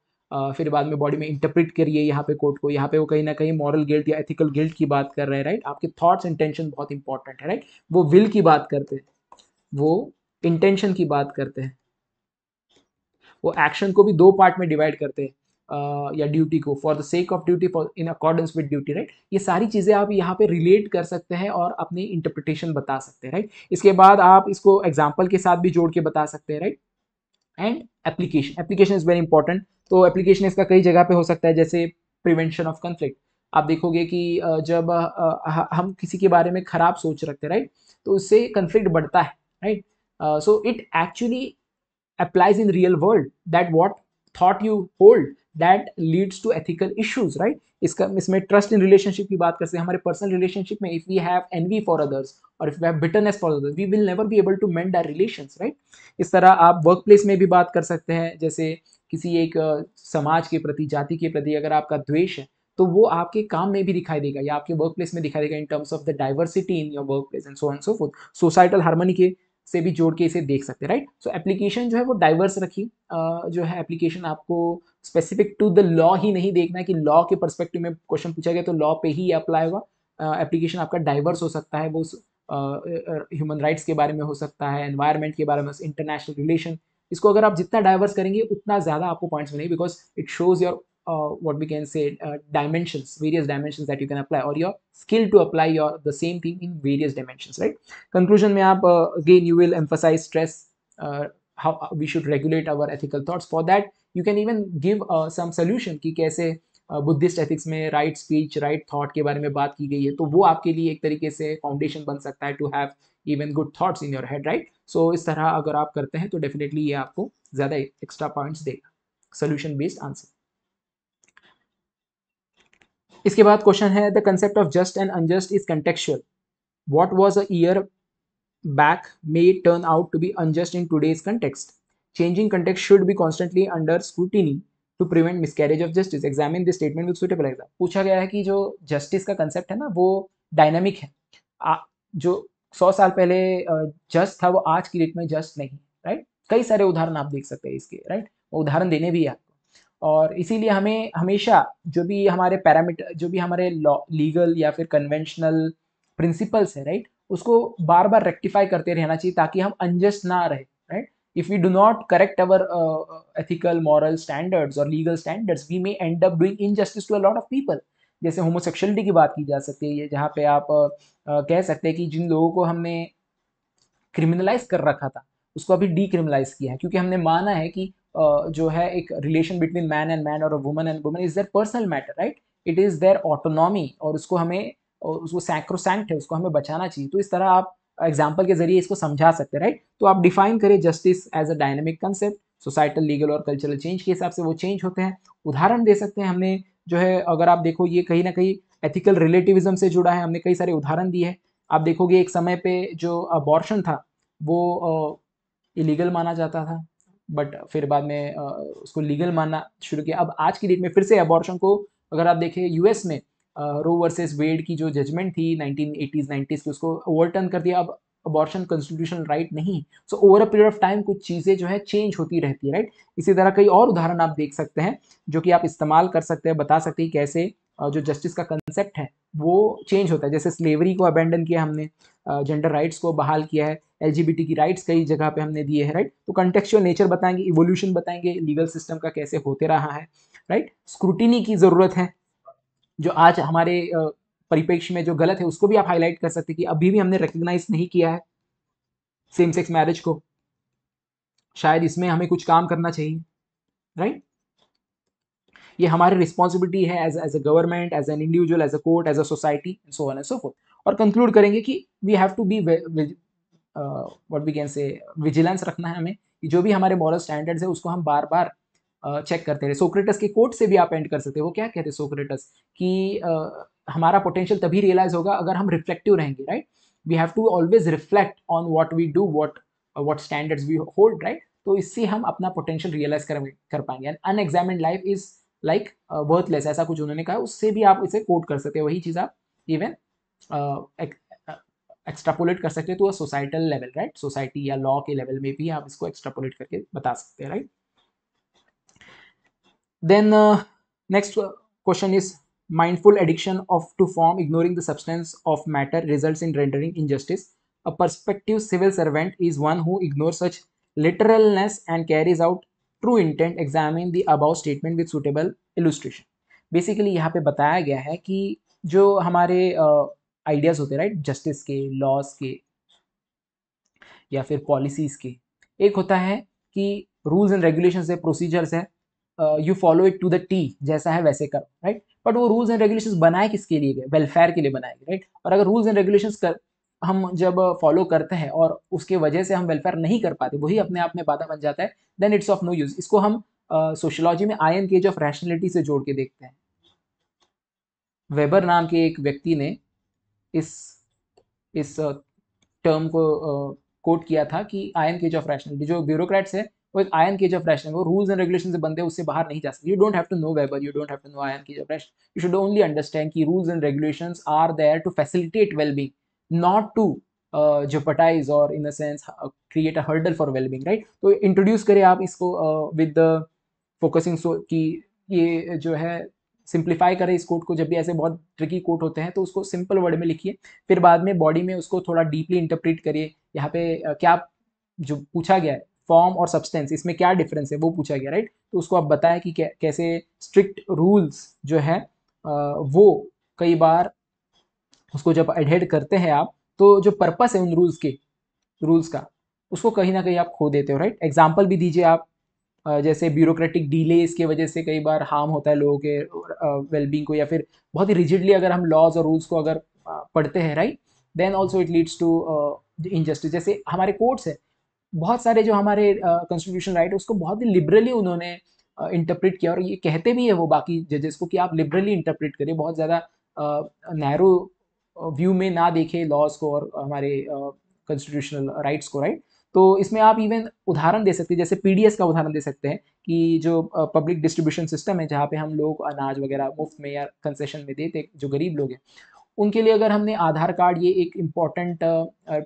फिर बाद में बॉडी में इंटरप्रिट करिए यहाँ पे कोर्ट को यहाँ पे वो कहीं ना कहीं मॉरल गिल्ट या एथिकल गिल्ट की बात कर रहे हैं राइट आपके थॉट्स इंटेंशन बहुत इंपॉर्टेंट है राइट वो विल की बात करते हैं वो इंटेंशन की बात करते हैं वो एक्शन को भी दो पार्ट में डिवाइड करते हैं Uh, या ड्यूटी को for the sake of duty for in accordance with duty right ये सारी चीज़ें आप यहाँ पे रिलेट कर सकते हैं और अपनी इंटरप्रिटेशन बता सकते हैं राइट right? इसके बाद आप इसको एग्जाम्पल के साथ भी जोड़ के बता सकते हैं right and application application is very important तो एप्लीकेशन इसका कई जगह पे हो सकता है जैसे प्रिवेंशन ऑफ कन्फ्लिक्ट आप देखोगे कि जब हम किसी के बारे में खराब सोच रखते राइट तो उससे कन्फ्लिक्ट बढ़ता है right so it actually applies in real world that what thought you hold that leads to ethical issues right इसका इसमें ट्रस्ट इन रिलेशनशिप की बात करते हैं हमारे पर्सनल रिलेशनशिप में if we have envy for others और if we have bitterness for others we will never be able to mend our relation right इस तरह आप वर्क प्लेस में भी बात कर सकते हैं जैसे किसी एक समाज के प्रति जाति के प्रति अगर आपका द्वेष है तो वो आपके काम में भी दिखाई देगा या आपके वर्क प्लेस में दिखाई देगा in terms of the diversity in your work place and so and so forth societal harmony के से भी जोड़ के इसे देख सकते हैं राइट सो एप्लीकेशन जो है वो डाइवर्स रखिए जो है एप्लीकेशन आपको स्पेसिफिक टू द लॉ ही नहीं देखना है कि लॉ के परस्पेक्टिव में क्वेश्चन पूछा गया तो लॉ पे ही अप्लाई होगा एप्लीकेशन आपका डाइवर्स हो सकता है वो ह्यूमन uh, राइट्स के बारे में हो सकता है एनवायरमेंट के बारे में इंटरनेशनल रिलेशन इसको अगर आप जितना डाइवर्स करेंगे उतना ज़्यादा आपको पॉइंट्स मिलेंगे because it shows your what we can say dimension various dimension that you can apply और your skill to apply your the same thing in various dimension right conclusion में आप again you will emphasise stress how we should regulate our ethical thoughts for that you can even give some solution कि कैसे Buddhist ethics में right speech right thought के बारे में बात की गई है तो वो आपके लिए एक तरीके से फाउंडेशन बन सकता है to have even good thoughts in your head right so इस तरह अगर आप करते हैं तो डेफिनेटली ये आपको ज़्यादा एक्स्ट्रा पॉइंट्स देगा सोल्यूशन बेस्ड आंसर इसके बाद क्वेश्चन है the concept of just and unjust is contextual what was a year back may turn out to be unjust in today's context changing context should be constantly under scrutiny to prevent miscarriage of justice examine this statement with suitable exam पूछा गया है कि जो justice का concept है ना वो dynamic है आ, जो सौ साल पहले जज था वो आज की डेट में जस्ट नहीं राइट कई सारे उदाहरण आप देख सकते हैं इसके राइट उदाहरण देने भी है आपको और इसीलिए हमें हमेशा जो भी हमारे पैरामीटर जो भी हमारे लॉ लीगल या फिर कन्वेंशनल प्रिंसिपल्स है राइट उसको बार बार रेक्टिफाई करते रहना चाहिए ताकि हम अनजस्ट ना रहे if we do not correct our uh, uh, ethical moral standards or legal standards we may end up doing injustice to a lot of people जैसे होमोसेक्सुअलिटी की बात की जा सकती है जहाँ पे आप आ, uh, uh, कह सकते हैं कि जिन लोगों को हमने क्रिमिनलाइज कर रखा था उसको अभी डीक्रिमिनलाइज किया है क्योंकि हमने माना है कि आ, जो है एक relation between man and man और woman and woman is their personal matter right it is their autonomy और उसको हमें उसको सैक्रोसैंक्ट है उसको हमें बचाना चाहिए तो इस तरह आप एग्जाम्पल के जरिए इसको समझा सकते हैं राइट तो आप डिफाइन करें justice as a dynamic concept societal legal और कल्चरल चेंज के हिसाब से वो चेंज होते हैं उदाहरण दे सकते हैं हमने जो है अगर आप देखो ये कहीं ना कहीं एथिकल रिलेटिविज्म से जुड़ा है हमने कई सारे उदाहरण दिए हैं आप देखोगे एक समय पे जो अबॉर्शन था वो इलीगल माना जाता था बट फिर बाद में उसको लीगल मानना शुरू किया अब आज की डेट में फिर से अबॉर्शन को अगर आप देखें यूएस में रो वर्सेस वेड की जो जजमेंट थी 1980s 90s की उसको ओवरटर्न कर दिया अब अबॉर्शन कॉन्स्टिट्यूशनल राइट नहीं so over a period of time कुछ चीज़ें जो है चेंज होती रहती है राइट इसी तरह कई और उदाहरण आप देख सकते हैं जो कि आप इस्तेमाल कर सकते हैं बता सकते हैं कैसे जो जस्टिस का कंसेप्ट है वो चेंज होता है जैसे स्लेवरी को अबेंडन किया हमने जेंडर राइट्स को बहाल किया है एल की राइट्स कई जगह पे हमने दिए हैं राइट तो कंटेक्चुअल नेचर बताएंगे इवोल्यूशन बताएंगे लीगल सिस्टम का कैसे होते रहा है राइट स्क्रूटिनी की ज़रूरत है जो आज हमारे परिपेक्ष में जो गलत है उसको भी आप हाईलाइट कर सकते हैं कि अभी भी हमने रिकग्नाइज नहीं किया है सेम सेक्स मैरिज को शायद इसमें हमें कुछ काम करना चाहिए राइट ये हमारी रिस्पॉन्सिबिलिटी है as as a government as an individual as a court as a society so on and so forth और कंक्लूड करेंगे कि we have to be what we can say vigilance रखना है हमें कि जो भी हमारे मॉरल स्टैंडर्ड्स है उसको हम बार बार चेक करते रहे सोक्रेटस के कोट से भी आप एंड कर सकते हो क्या कहते सोक्रेटस कि हमारा पोटेंशियल तभी रियलाइज होगा अगर हम रिफ्लेक्टिव रहेंगे right we have to always reflect on what we do what what standards we hold right तो इससे हम अपना पोटेंशियल रियलाइज कर कर पाएंगे and unexamined life is like worthless ऐसा कुछ उन्होंने कहा उससे भी आप इसे कोट कर सकते हो वही चीज़ आप इवन एक्सट्रापोलेट uh, uh, कर सकते हो तो सोसाइटल लेवल राइट सोसाइटी या लॉ के लेवल में भी आप इसको एक्स्ट्रापोलेट करके बता सकते हैं right then uh, next question is mindful addiction of to form ignoring the substance of matter results in rendering injustice a perspective civil servant is one who ignores such literalness and carries out true intent examine the above statement with suitable illustration basically यहाँ pe bataya gaya hai ki jo hamare uh, ideas hote right justice ke laws ke या फिर policies के एक होता है कि rules and regulations है procedures है you follow it to the T जैसा है वैसे करो राइट बट वो रूल्स एंड रेगुलेशन बनाए किसके लिए गए वेलफेयर के लिए बनाए गए राइट और अगर रूल्स एंड रेगुलेशन कर हम जब फॉलो uh, करते हैं और उसके वजह से हम वेलफेयर नहीं कर पाते वही अपने आप में बाधा बन जाता है then it's of no use इसको हम सोशोलॉजी uh, में आयन केज ऑफ रैशनलिटी से जोड़ के देखते हैं वेबर नाम के एक व्यक्ति ने इस इस टर्म uh, को कोट uh, किया था कि आयन केज ऑफ रैशनलिटी जो ब्यूरोक्रेट्स है वो एक आयन केज ऑफ है वो रूल्स एंड रेगुलेशन से है उससे बाहर नहीं जा सकते you don't have to know Weber you don't have to know iron cage of ration you should only understand कि rules and regulation are there to facilitate wellbeing not to jeopardise और in the sense create a hurdle for wellbeing right तो introduce करें आप इसको with focusing सो कि ये जो है सिंप्लीफाई करें इस कोट को जब भी ऐसे बहुत ट्रिकी कोट होते हैं तो उसको सिंपल वर्ड में लिखिए फिर बाद में बॉडी में उसको थोड़ा डीपली इंटरप्रेट करिए यहाँ पे uh, क्या जो पूछा गया है फॉर्म और सब्सटेंस इसमें क्या डिफरेंस है वो पूछा गया राइट तो उसको आप बताएं कि कैसे स्ट्रिक्ट रूल्स जो है वो कई बार उसको जब एडहेड करते हैं आप तो जो पर्पस है उन रूल्स के रूल्स का उसको कहीं ना कहीं आप खो देते हो राइट एग्जाम्पल भी दीजिए आप जैसे ब्यूरोक्रेटिक डीलेस की वजह से कई बार हार्म होता है लोगों के वेलबींग को या फिर बहुत ही रिजिडली अगर हम लॉज और रूल्स को अगर पढ़ते हैं right then also it leads to injustice जैसे हमारे कोर्ट्स है बहुत सारे जो हमारे कॉन्स्टिट्यूशन राइट है उसको बहुत ही लिबरली उन्होंने इंटरप्रेट किया और ये कहते भी है वो बाकी जजेस को कि आप लिबरली इंटरप्रेट करें बहुत ज़्यादा नैरो व्यू में ना देखें लॉज को और हमारे कॉन्स्टिट्यूशनल राइट्स को राइट तो इसमें आप इवन उदाहरण दे सकते हैं जैसे पी का उदाहरण दे सकते हैं कि जो पब्लिक डिस्ट्रीब्यूशन सिस्टम है जहाँ पे हम लोग अनाज वगैरह मुफ्त में या कंसेशन में देते जो गरीब लोग हैं उनके लिए अगर हमने आधार कार्ड ये एक इम्पॉर्टेंट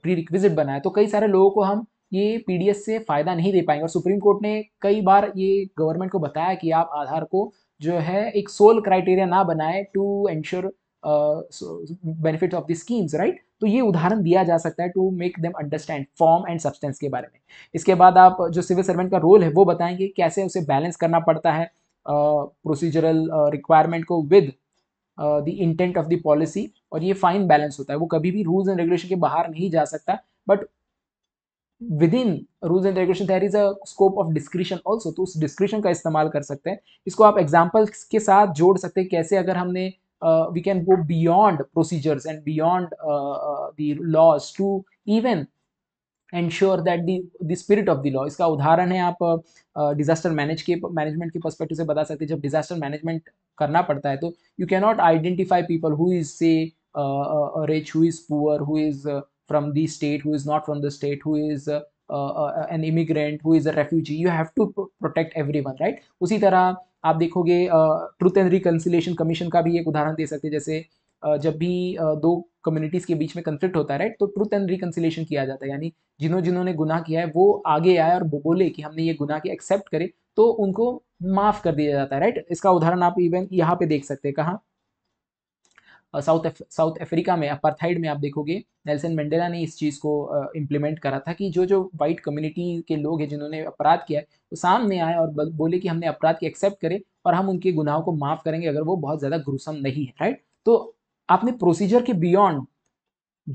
प्री रिक्विजिट बनाया तो कई सारे लोगों को हम ये पीडीएस से फ़ायदा नहीं दे पाएंगे और सुप्रीम कोर्ट ने कई बार ये गवर्नमेंट को बताया कि आप आधार को जो है एक सोल क्राइटेरिया ना बनाए to ensure benefits of the schemes right तो ये उदाहरण दिया जा सकता है to make them understand form and substance के बारे में इसके बाद आप जो सिविल सर्वेंट का रोल है वो बताएंगे कैसे उसे बैलेंस करना पड़ता है प्रोसीजरल uh, रिक्वायरमेंट uh, को with the intent of the policy और ये फाइन बैलेंस होता है वो कभी भी रूल्स एंड रेगुलेशन के बाहर नहीं जा सकता but within rules and regulation there is a scope of description also तो उस डिस्क्रिप्शन का इस्तेमाल कर सकते हैं इसको आप एग्जाम्पल्स के साथ जोड़ सकते हैं कैसे अगर हमने we can go beyond procedures and beyond the laws to even ensure that the spirit of the law इसका उदाहरण है आप डिजास्टर uh, मैनेज के मैनेजमेंट के परस्पेक्टिव से बता सकते हैं जब डिजास्टर मैनेजमेंट करना पड़ता है तो you cannot identify people who is say rich who is poor who is from the state who is not from the state who is uh, uh, uh an immigrant who is a refugee you have to protect everyone right उसी तरह आप देखोगे truth and reconciliation commission का भी एक उदाहरण दे सकते हैं जैसे जब भी दो कम्युनिटीज़ के बीच में कंफ्लिक्ट होता है राइट तो ट्रूथ एंड रिकन्सिलेशन किया जाता है यानी जिन्हों जिन्होंने गुनाह किया है वो आगे आए और बोले कि हमने ये गुनाह के एक्सेप्ट करे तो उनको माफ़ कर दिया जाता है राइट इसका उदाहरण आप इवन यहाँ पे देख सकते हैं कहाँ साउथ साउथ अफ्रीका में अपरथाइड में आप देखोगे नेल्सन मंडेला ने इस चीज़ को इम्प्लीमेंट करा था कि जो जो वाइट कम्युनिटी के लोग हैं जिन्होंने अपराध किया है वो सामने आए और बोले कि हमने अपराध के एक्सेप्ट करें और हम उनके गुनाहों को माफ़ करेंगे अगर वो बहुत ज़्यादा घुरुसम नहीं है राइट तो आपने प्रोसीजर के बियॉन्ड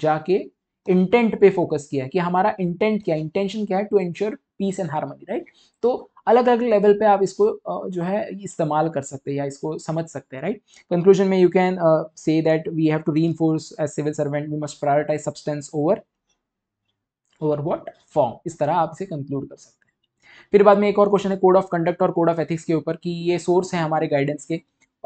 जाके इंटेंट पे फोकस किया कि हमारा इंटेंट क्या इंटेंशन क्या है to ensure peace and harmony right तो अलग अलग लेवल पे आप इसको जो है इस्तेमाल कर सकते हैं या इसको समझ सकते हैं राइट कंक्लूजन में you can say that we have to reinforce as civil servant we must prioritise substance over over what form इस तरह आप इसे कंक्लूड कर सकते हैं फिर बाद में एक और क्वेश्चन है कोड ऑफ कंडक्ट और कोड ऑफ एथिक्स के ऊपर कि ये सोर्स है हमारे गाइडेंस के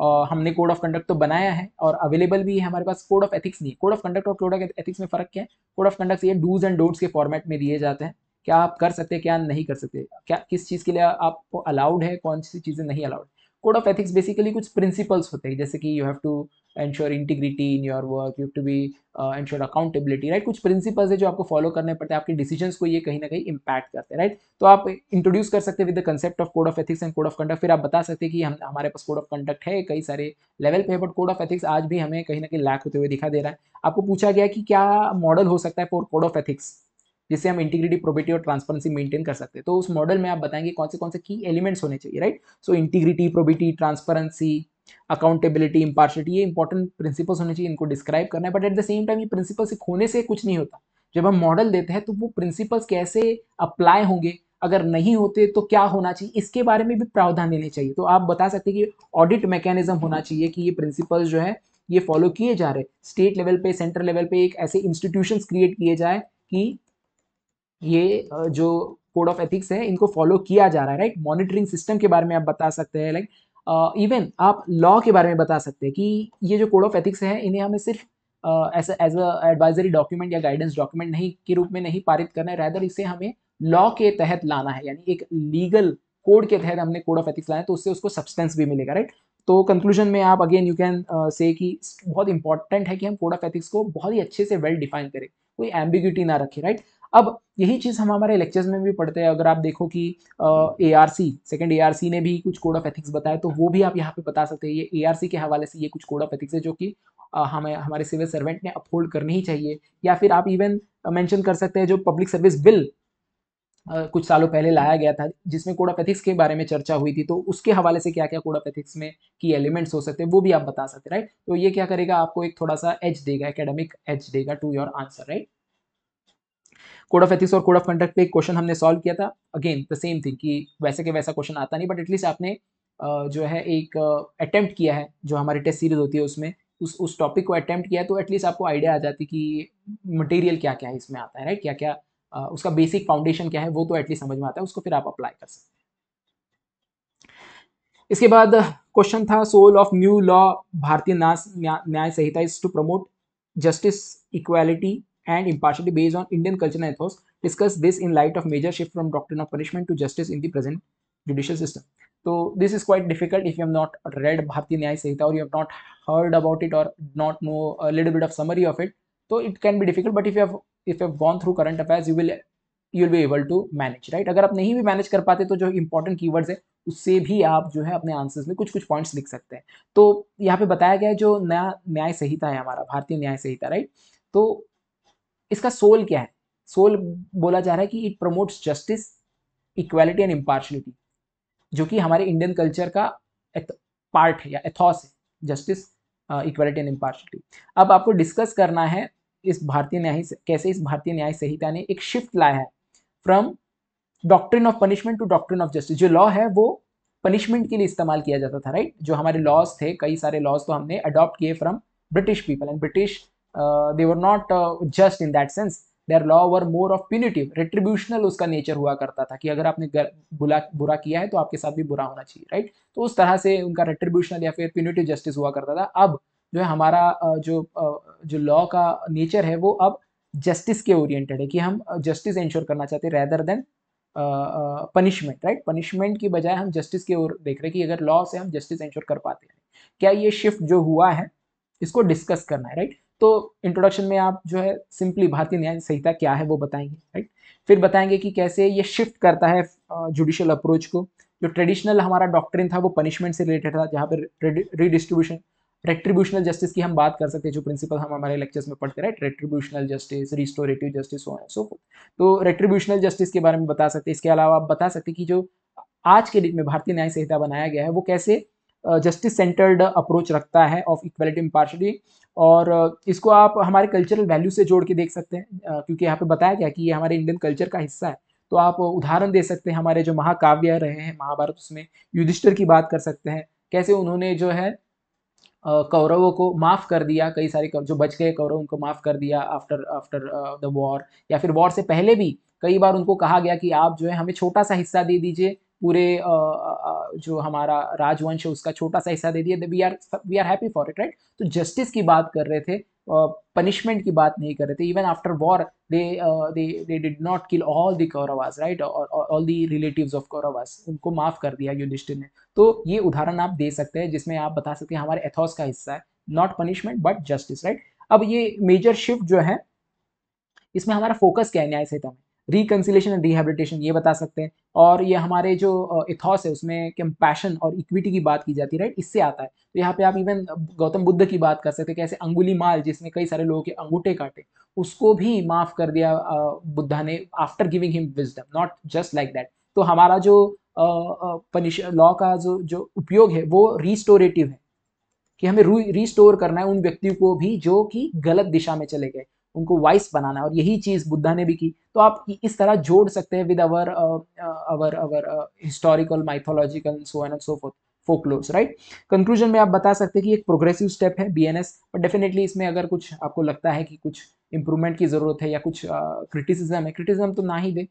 Uh, हमने कोड ऑफ कंडक्ट तो बनाया है और अवेलेबल भी है हमारे पास कोड ऑफ एथिक्स नहीं कोड ऑफ कंडक्ट और कोड ऑफ एथिक्स में फर्क क्या है कोड ऑफ कंडक्ट ये डूज एंड डोंट्स के फॉर्मेट में दिए जाते हैं क्या आप कर सकते क्या नहीं कर सकते क्या किस चीज़ के लिए आपको अलाउड है कौन सी चीज़ें नहीं allowed code of ethics basically कुछ प्रिंसिपल्स होते हैं जैसे कि you have to ensure integrity in your work you to be ensure accountability right कुछ प्रिंसिपल्स है जो आपको फॉलो करने पड़ते हैं आपके डिसीजन को ये कहीं ना कहीं इंपैक्ट करते हैं राइट तो आप इंट्रोड्यूस कर सकते हैं with the concept of code of ethics and code of conduct फिर आप बता सकते हैं कि हम हमारे पास कोड ऑफ कंडक्ट है कई सारे लेवल पे है बट कोड ऑफ एथिक्स आज भी हमें कहीं ना कहीं लैक होते हुए दिखा दे रहा है आपको पूछा गया कि क्या मॉडल हो सकता है फॉर कोड ऑफ एथिक्स जिससे हम इंटीग्रिटी प्रोबेटी और ट्रांसपेरेंसी मेंटेन कर सकते हैं तो उस मॉडल में आप बताएंगे कौन से कौन से की एलिमेंट्स होने चाहिए right so integrity probity transparency accountability impartiality ये इंपॉर्टेंट प्रिंसिपल्स होने चाहिए इनको डिस्क्राइब करना है but at the same time ये प्रिंसिपल से खोने से कुछ नहीं होता जब हम मॉडल देते हैं तो वो प्रिंसिपल्स कैसे अप्लाई होंगे अगर नहीं होते तो क्या होना चाहिए इसके बारे में भी प्रावधान देने चाहिए तो आप बता सकते हैं कि ऑडिट मैकेनिज्म होना चाहिए कि ये प्रिंसिपल्स जो है ये फॉलो किए जा रहे स्टेट लेवल पे सेंट्रल लेवल पे एक ऐसे इंस्टीट्यूशंस क्रिएट किए जाए कि ये जो कोड ऑफ एथिक्स है इनको फॉलो किया जा रहा है राइट मॉनिटरिंग सिस्टम के बारे में आप बता सकते हैं लाइक इवन आप लॉ के बारे में बता सकते हैं कि ये जो कोड ऑफ एथिक्स है इन्हें हमें सिर्फ as as a advisory document या गाइडेंस डॉक्यूमेंट नहीं के रूप में नहीं पारित करना है रैदर इसे हमें लॉ के तहत लाना है यानी एक लीगल कोड के तहत हमने कोड ऑफ एथिक्स लाया तो उससे उसको सब्सटेंस भी मिलेगा राइट तो कंक्लूजन में आप अगेन यू कैन से कि बहुत इंपॉर्टेंट है कि हम कोड ऑफ एथिक्स को बहुत ही अच्छे से वेल well डिफाइन करें कोई एम्बिग्यूटी ना रखें राइट अब यही चीज़ हम हमारे लेक्चर्स में भी पढ़ते हैं अगर आप देखो कि A R C second A R C ने भी कुछ कोड ऑफ एथिक्स बताया तो वो भी आप यहाँ पे बता सकते हैं ये ए आर सी के हवाले से ये कुछ कोड ऑफ एथिक्स है जो कि हमें हमारे सिविल सर्वेंट ने अपहोल्ड करनी ही चाहिए या फिर आप इवन मैंशन कर सकते हैं जो पब्लिक सर्विस बिल कुछ सालों पहले लाया गया था जिसमें कोड ऑफ एथिक्स के बारे में चर्चा हुई थी तो उसके हवाले से क्या क्या कोड ऑफ एथिक्स में की एलिमेंट्स हो सकते हैं वो भी आप बता सकते हैं राइट तो ये क्या करेगा आपको एक थोड़ा सा एज देगा एकेडमिक एज देगा to your answer right code of ethics और कोड ऑफ कंडक्ट पे एक क्वेश्चन हमने सॉल्व किया था अगेन द सेम थिंग कि वैसे के वैसा क्वेश्चन आता नहीं बट एटलीस्ट आपने जो है एक अटैम्प्ट किया है जो हमारी टेस्ट सीरीज होती है उसमें उस उस टॉपिक को अटैम्प्ट किया तो एटलीस्ट आपको आइडिया आ जाती कि मटेरियल क्या क्या है इसमें आता है राइट क्या क्या उसका बेसिक फाउंडेशन क्या है वो तो एटलीस्ट समझ में आता है उसको फिर आप अप्लाई कर सकते हैं इसके बाद क्वेश्चन था soul of new law Bharatiya Nyaya Sanhita is to promote justice equality and impartially based on Indian culture and ethos, discuss this in light of major shift from doctrine of punishment to justice in the present judicial system. So this is quite difficult if you have not read Bharti Nyay Sahita or you have not heard about it or not know a little bit of summary of it. So it can be difficult, but if you have if you have gone through current affairs, you will you will be able to manage, right? अगर आप नहीं भी manage कर पाते तो जो important keywords है उससे भी आप जो है अपने आंसर्स में कुछ कुछ पॉइंट्स लिख सकते हैं तो यहाँ पे बताया गया है जो नया न्याय संहिता है हमारा भारतीय न्याय संहिता राइट तो इसका सोल क्या है सोल बोला जा रहा है कि it promotes justice equality and impartiality जो कि हमारे इंडियन कल्चर का पार्ट है या एथॉस है जस्टिस इक्वालिटी एंड इम्पार्शलिटी अब आपको डिस्कस करना है इस भारतीय न्याय कैसे इस भारतीय न्याय संहिता ने एक शिफ्ट लाया है from doctrine of punishment to doctrine of justice जो लॉ है वो पनिशमेंट के लिए इस्तेमाल किया जाता था राइट जो हमारे लॉज थे कई सारे लॉज तो हमने अडॉप्ट किए from British people and British they were not just in that sense their law were more of punitive retributional उसका नेचर हुआ करता था कि अगर आपने बुला बुरा किया है तो आपके साथ भी बुरा होना चाहिए राइट तो उस तरह से उनका रिट्रीब्यूशनल या फिर प्यूनिटिव जस्टिस हुआ करता था अब जो है हमारा uh, जो uh, जो लॉ का नेचर है वो अब जस्टिस के ओरिएंटेड है कि हम जस्टिस uh, इंश्योर करना चाहते हैं rather than punishment right punishment की बजाय हम जस्टिस की ओर देख रहे हैं कि अगर लॉ से हम जस्टिस इंश्योर कर पाते हैं क्या ये शिफ्ट जो हुआ है इसको डिस्कस करना है राइट right? तो इंट्रोडक्शन में आप जो है सिंपली भारतीय न्याय संहिता क्या है वो बताएंगे राइट फिर बताएंगे कि कैसे ये शिफ्ट करता है जुडिशियल अप्रोच को जो ट्रेडिशनल हमारा डॉक्ट्रिन था वो पनिशमेंट से रिलेटेड था जहाँ पर रिडिस्ट्रीब्यूशन रेट्रीब्यूशनल जस्टिस की हम बात कर सकते हैं जो प्रिंसिपल हम हमारे लेक्चर्स में पढ़ते right retributional justice restorative justice हो सो सो तो रेट्रीब्यूशनल जस्टिस के बारे में बता सकते हैं इसके अलावा आप बता सकते हैं कि जो आज के डेट में भारतीय न्याय संहिता बनाया गया है वो कैसे जस्टिस सेंटर्ड अप्रोच रखता है ऑफ इक्वलिटी पार्शली और इसको आप हमारे कल्चरल वैल्यू से जोड़ के देख सकते हैं क्योंकि यहाँ पे बताया गया कि ये हमारे इंडियन कल्चर का हिस्सा है तो आप उदाहरण दे सकते हैं हमारे जो महाकाव्य रहे हैं महाभारत उसमें युधिष्ठर की बात कर सकते हैं कैसे उन्होंने जो है कौरवों को माफ़ कर दिया कई सारे जो बच गए कौरव उनको माफ़ कर दिया आफ्टर आफ्टर द वॉर या फिर वॉर से पहले भी कई बार उनको कहा गया कि आप जो है हमें छोटा सा हिस्सा दे दीजिए पूरे जो हमारा राजवंश है उसका छोटा सा हिस्सा दे दिया we are we are happy for it right तो जस्टिस की बात कर रहे थे पनिशमेंट की बात नहीं कर रहे थे even after war they they they did not kill all the Kauravas right all the relatives of Kauravas उनको माफ़ कर दिया युधिष्ठिर ने तो ये उदाहरण आप दे सकते हैं जिसमें आप बता सकते हैं हमारे एथॉस का हिस्सा है not punishment but justice right अब ये मेजर शिफ्ट जो है इसमें हमारा फोकस क्या है न्याय संहिता में रिकन्सिलेशन एंड रिहेबिलिटेशन ये बता सकते हैं और ये हमारे जो इथॉस है उसमें कंपैशन और इक्विटी की बात की जाती है राइट इससे आता है तो यहाँ पे आप इवन गौतम बुद्ध की बात कर सकते हैं कैसे अंगुली माल जिसने कई सारे लोगों के अंगूठे काटे उसको भी माफ़ कर दिया बुद्धा ने after giving him wisdom not just like that तो हमारा जो पनिश लॉ का जो जो उपयोग है वो रिस्टोरेटिव है कि हमें रिस्टोर करना है उन व्यक्तियों को भी जो कि गलत दिशा में चले गए उनको वाइस बनाना है और यही चीज़ बुद्धा ने भी की तो आप इस तरह जोड़ सकते हैं with our our our historical mythological so and so forth folklores right conclusion में आप बता सकते हैं कि एक प्रोग्रेसिव स्टेप है B N S but definitely इसमें अगर कुछ आपको लगता है कि कुछ इंप्रूवमेंट की ज़रूरत है या कुछ क्रिटिसिज्म uh, है क्रिटिसिज्म तो ना ही दे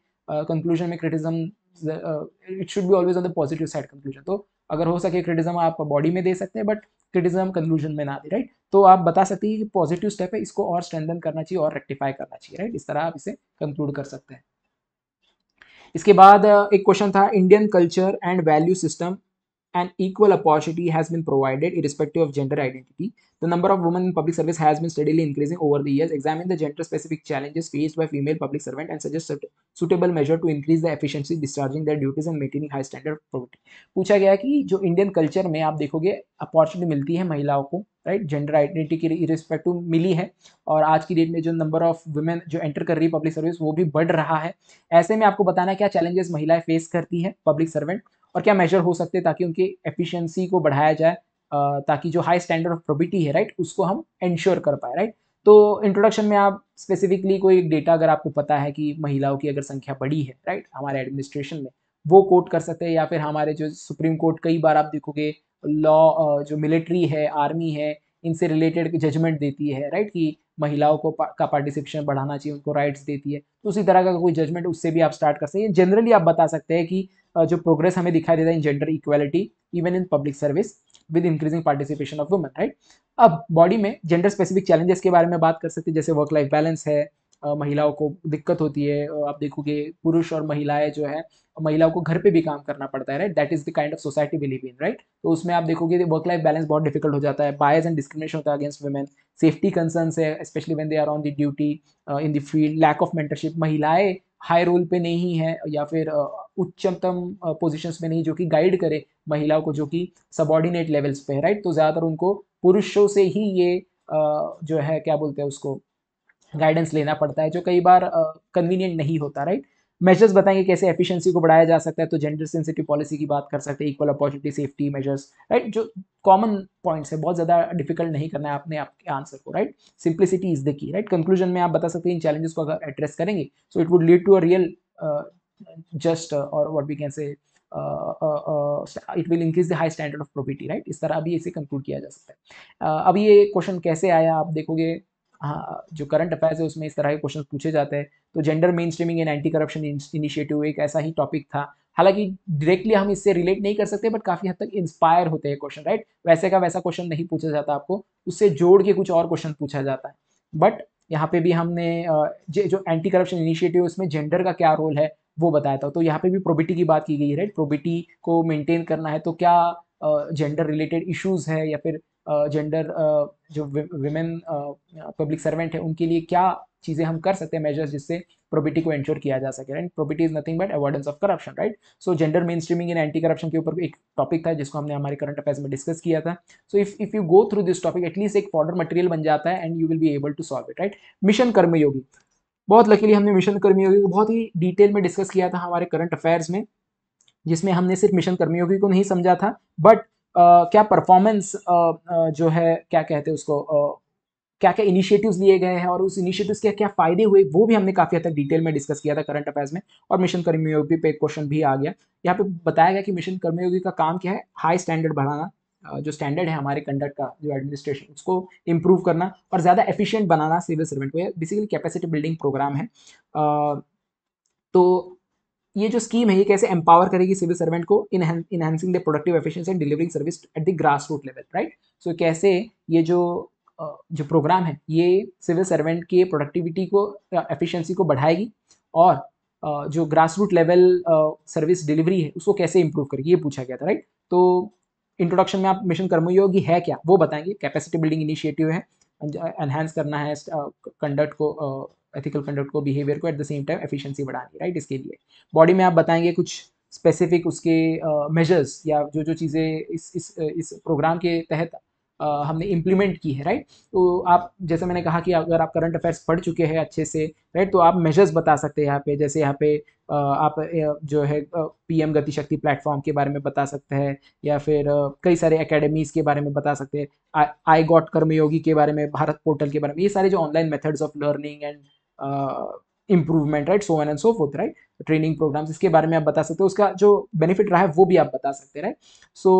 कंक्लूजन uh, में criticism it should be always on the positive side conclusion तो अगर हो सके क्रिटिज्म आप बॉडी में दे सकते हैं बट क्रिटिज्म कंक्लूजन में ना दे राइट तो आप बता सकते हैं कि पॉजिटिव स्टेप है इसको और स्ट्रेंथन करना चाहिए और रेक्टिफाई करना चाहिए राइट इस तरह आप इसे कंक्लूड कर सकते हैं इसके बाद एक क्वेश्चन था Indian culture and value system an equal opportunity has been provided irrespective of gender identity. The number of women in public service has been steadily increasing over the years. Examine the gender-specific challenges faced by female public servant and suggest suitable measure to increase the efficiency discharging their duties and maintaining high standard of probity. pucha पूछा गया कि जो Indian culture में आप देखोगे opportunity मिलती है महिलाओं को राइट जेंडर आइडेंटिटी के इरिस्पेक्टिव मिली है और आज की डेट में जो नंबर ऑफ वुमेन जो एंटर कर रही public service wo bhi badh raha hai aise mein aapko batana hai kya challenges mahilaen face karti hai public servant और क्या मेजर हो सकते हैं ताकि उनकी एफिशिएंसी को बढ़ाया जाए ताकि जो हाई स्टैंडर्ड ऑफ प्रोबिटी है राइट उसको हम इंश्योर कर पाए राइट तो इंट्रोडक्शन में आप स्पेसिफिकली कोई डेटा अगर आपको पता है कि महिलाओं की अगर संख्या बढ़ी है राइट हमारे एडमिनिस्ट्रेशन में वो कोट कर सकते हैं या फिर हमारे जो सुप्रीम कोर्ट कई बार आप देखोगे लॉ जो मिलिट्री है आर्मी है इनसे रिलेटेड जजमेंट देती है राइट कि महिलाओं को पा, का पार्टिसिपेशन बढ़ाना चाहिए उनको राइट्स देती है तो उसी तरह का कोई जजमेंट उससे भी आप स्टार्ट कर सकते हैं जनरली आप बता सकते हैं कि जो प्रोग्रेस हमें दिखाई देता है in gender equality even in public service with increasing participation of women right अब बॉडी में जेंडर स्पेसिफिक चैलेंजेस के बारे में बात कर सकते हैं जैसे वर्क लाइफ बैलेंस है महिलाओं को दिक्कत होती है आप देखोगे पुरुष और महिलाएं जो है महिलाओं को घर पे भी काम करना पड़ता है right that is the kind of society believe in right तो उसमें आप देखोगे वर्क लाइफ बैलेंस बहुत डिफिकल्ट हो जाता है बायस एंड डिस्क्रिमिनेशन होता है अगेंस्ट वुमेन सेफ्टी कंसर्न्स है specially when they are on the duty in the field lack of mentorship महिलाएं हाई रोल पे नहीं है या फिर उच्चतम पोजिशन में नहीं जो कि गाइड करे महिलाओं को जो कि सबॉर्डिनेट लेवल्स पे है राइट तो ज़्यादातर उनको पुरुषों से ही ये जो है क्या बोलते हैं उसको गाइडेंस लेना पड़ता है जो कई बार कन्वीनियंट नहीं होता राइट मेजर्स बताएंगे कैसे एफिशिएंसी को बढ़ाया जा सकता है तो जेंडर सेंसिटिव पॉलिसी की बात कर सकते हैं equal opportunity safety measures right जो कॉमन पॉइंट्स है बहुत ज़्यादा डिफिकल्ट नहीं करना है आपने आपके आंसर को right simplicity is the key right conclusion में आप बता सकते हैं इन चैलेंजेस को अगर एड्रेस करेंगे so it would lead to a real just और what we can say it will increase the high standard of property right इस तरह अभी इसे कंक्लूड किया जा सकता है uh, अब ये क्वेश्चन कैसे आया आप देखोगे हाँ, जो करंट अफेयर्स है उसमें इस तरह के क्वेश्चन पूछे जाते हैं तो gender mainstreaming and anti corruption initiative एक ऐसा ही टॉपिक था हालांकि डायरेक्टली हम इससे रिलेट नहीं कर सकते बट काफी हद तक इंस्पायर होते हैं क्वेश्चन राइट वैसे का वैसा क्वेश्चन नहीं पूछा जाता आपको उससे जोड़ के कुछ और क्वेश्चन पूछा जाता है बट यहाँ पे भी हमने जो एंटी करप्शन इनिशिएटिव उसमें जेंडर का क्या रोल है वो बताया था तो यहाँ पे भी प्रोबिटी की बात की गई है राइट प्रोबिटी को मेंटेन करना है तो क्या जेंडर रिलेटेड इश्यूज है या फिर जेंडर जो विमेन पब्लिक सर्वेंट है उनके लिए क्या चीज़ें हम कर सकते हैं मेजर्स जिससे प्रोबिटी को एंश्योर किया जा सके right probity is nothing but avoidance of corruption right so gender mainstreaming in anti corruption के ऊपर एक टॉपिक था जिसको हमने हमारे करंट अफेयर्स में डिस्कस किया था so if if you go through this topic at least एक फॉर्डर मटेरियल बन जाता है and you will be able to solve it right mission Karmayogi बहुत लकीली हमने मिशन कर्मयोगी को बहुत ही डिटेल में डिस्कस किया था हमारे करंट अफेयर्स में जिसमें हमने सिर्फ मिशन कर्मयोगी को नहीं समझा था बट क्या परफॉर्मेंस जो है क्या कहते हैं उसको क्या क्या इनिशिएटिव्स लिए गए हैं और उस इनिशिएटिव्स के क्या फायदे हुए वो भी हमने काफ़ी हद तक डिटेल में डिस्कस किया था करंट अफेयर्स में और मिशन कर्मयोगी पे एक क्वेश्चन भी आ गया यहाँ पे बताया गया कि मिशन कर्मयोगी का काम क्या है हाई स्टैंडर्ड बढ़ाना जो स्टैंडर्ड है हमारे कंडक्ट का जो एडमिनिस्ट्रेशन उसको इम्प्रूव करना और ज़्यादा एफिशियंट बनाना सिविल सर्वेंट को बेसिकली कैपेसिटी बिल्डिंग प्रोग्राम है तो ये जो स्कीम है ये कैसे एम्पावर करेगी सिविल सर्वेंट को enhancing the productive efficiency and delivering service at the grass root level right so कैसे ये जो जो प्रोग्राम है ये सिविल सर्वेंट के प्रोडक्टिविटी को एफिशिएंसी को बढ़ाएगी और जो grass root level service delivery है उसको कैसे इंप्रूव करेगी ये पूछा गया था राइट तो इंट्रोडक्शन में आप मिशन कर्मयोगी है क्या वो बताएंगे कैपेसिटी बिल्डिंग इनिशिएटिव है एनहेंस करना है कंडक्ट को एथिकल कंडक्ट को बिहेवियर को at the same time efficiency बढ़ानी राइट इसके लिए बॉडी में आप बताएंगे कुछ स्पेसिफिक उसके मेजर्स uh, या जो जो चीज़ें इस इस इस प्रोग्राम के तहत uh, हमने इम्प्लीमेंट की है राइट तो आप जैसे मैंने कहा कि अगर आप करंट अफेयर्स पढ़ चुके हैं अच्छे से राइट तो आप मेजर्स बता सकते हैं यहाँ पे जैसे यहाँ पे uh, आप जो है पीएम गतिशक्ति प्लेटफॉर्म के बारे में बता सकते हैं या फिर कई सारे एकेडमीज़ के बारे में बता सकते हैं आई गॉट कर्मयोगी के बारे में भारत पोर्टल के बारे में ये सारे जो online methods of learning and Uh, improvement right so on and so forth right training programs इसके बारे में आप बता सकते हो उसका जो बेनिफिट रहा है वो भी आप बता सकते रहे सो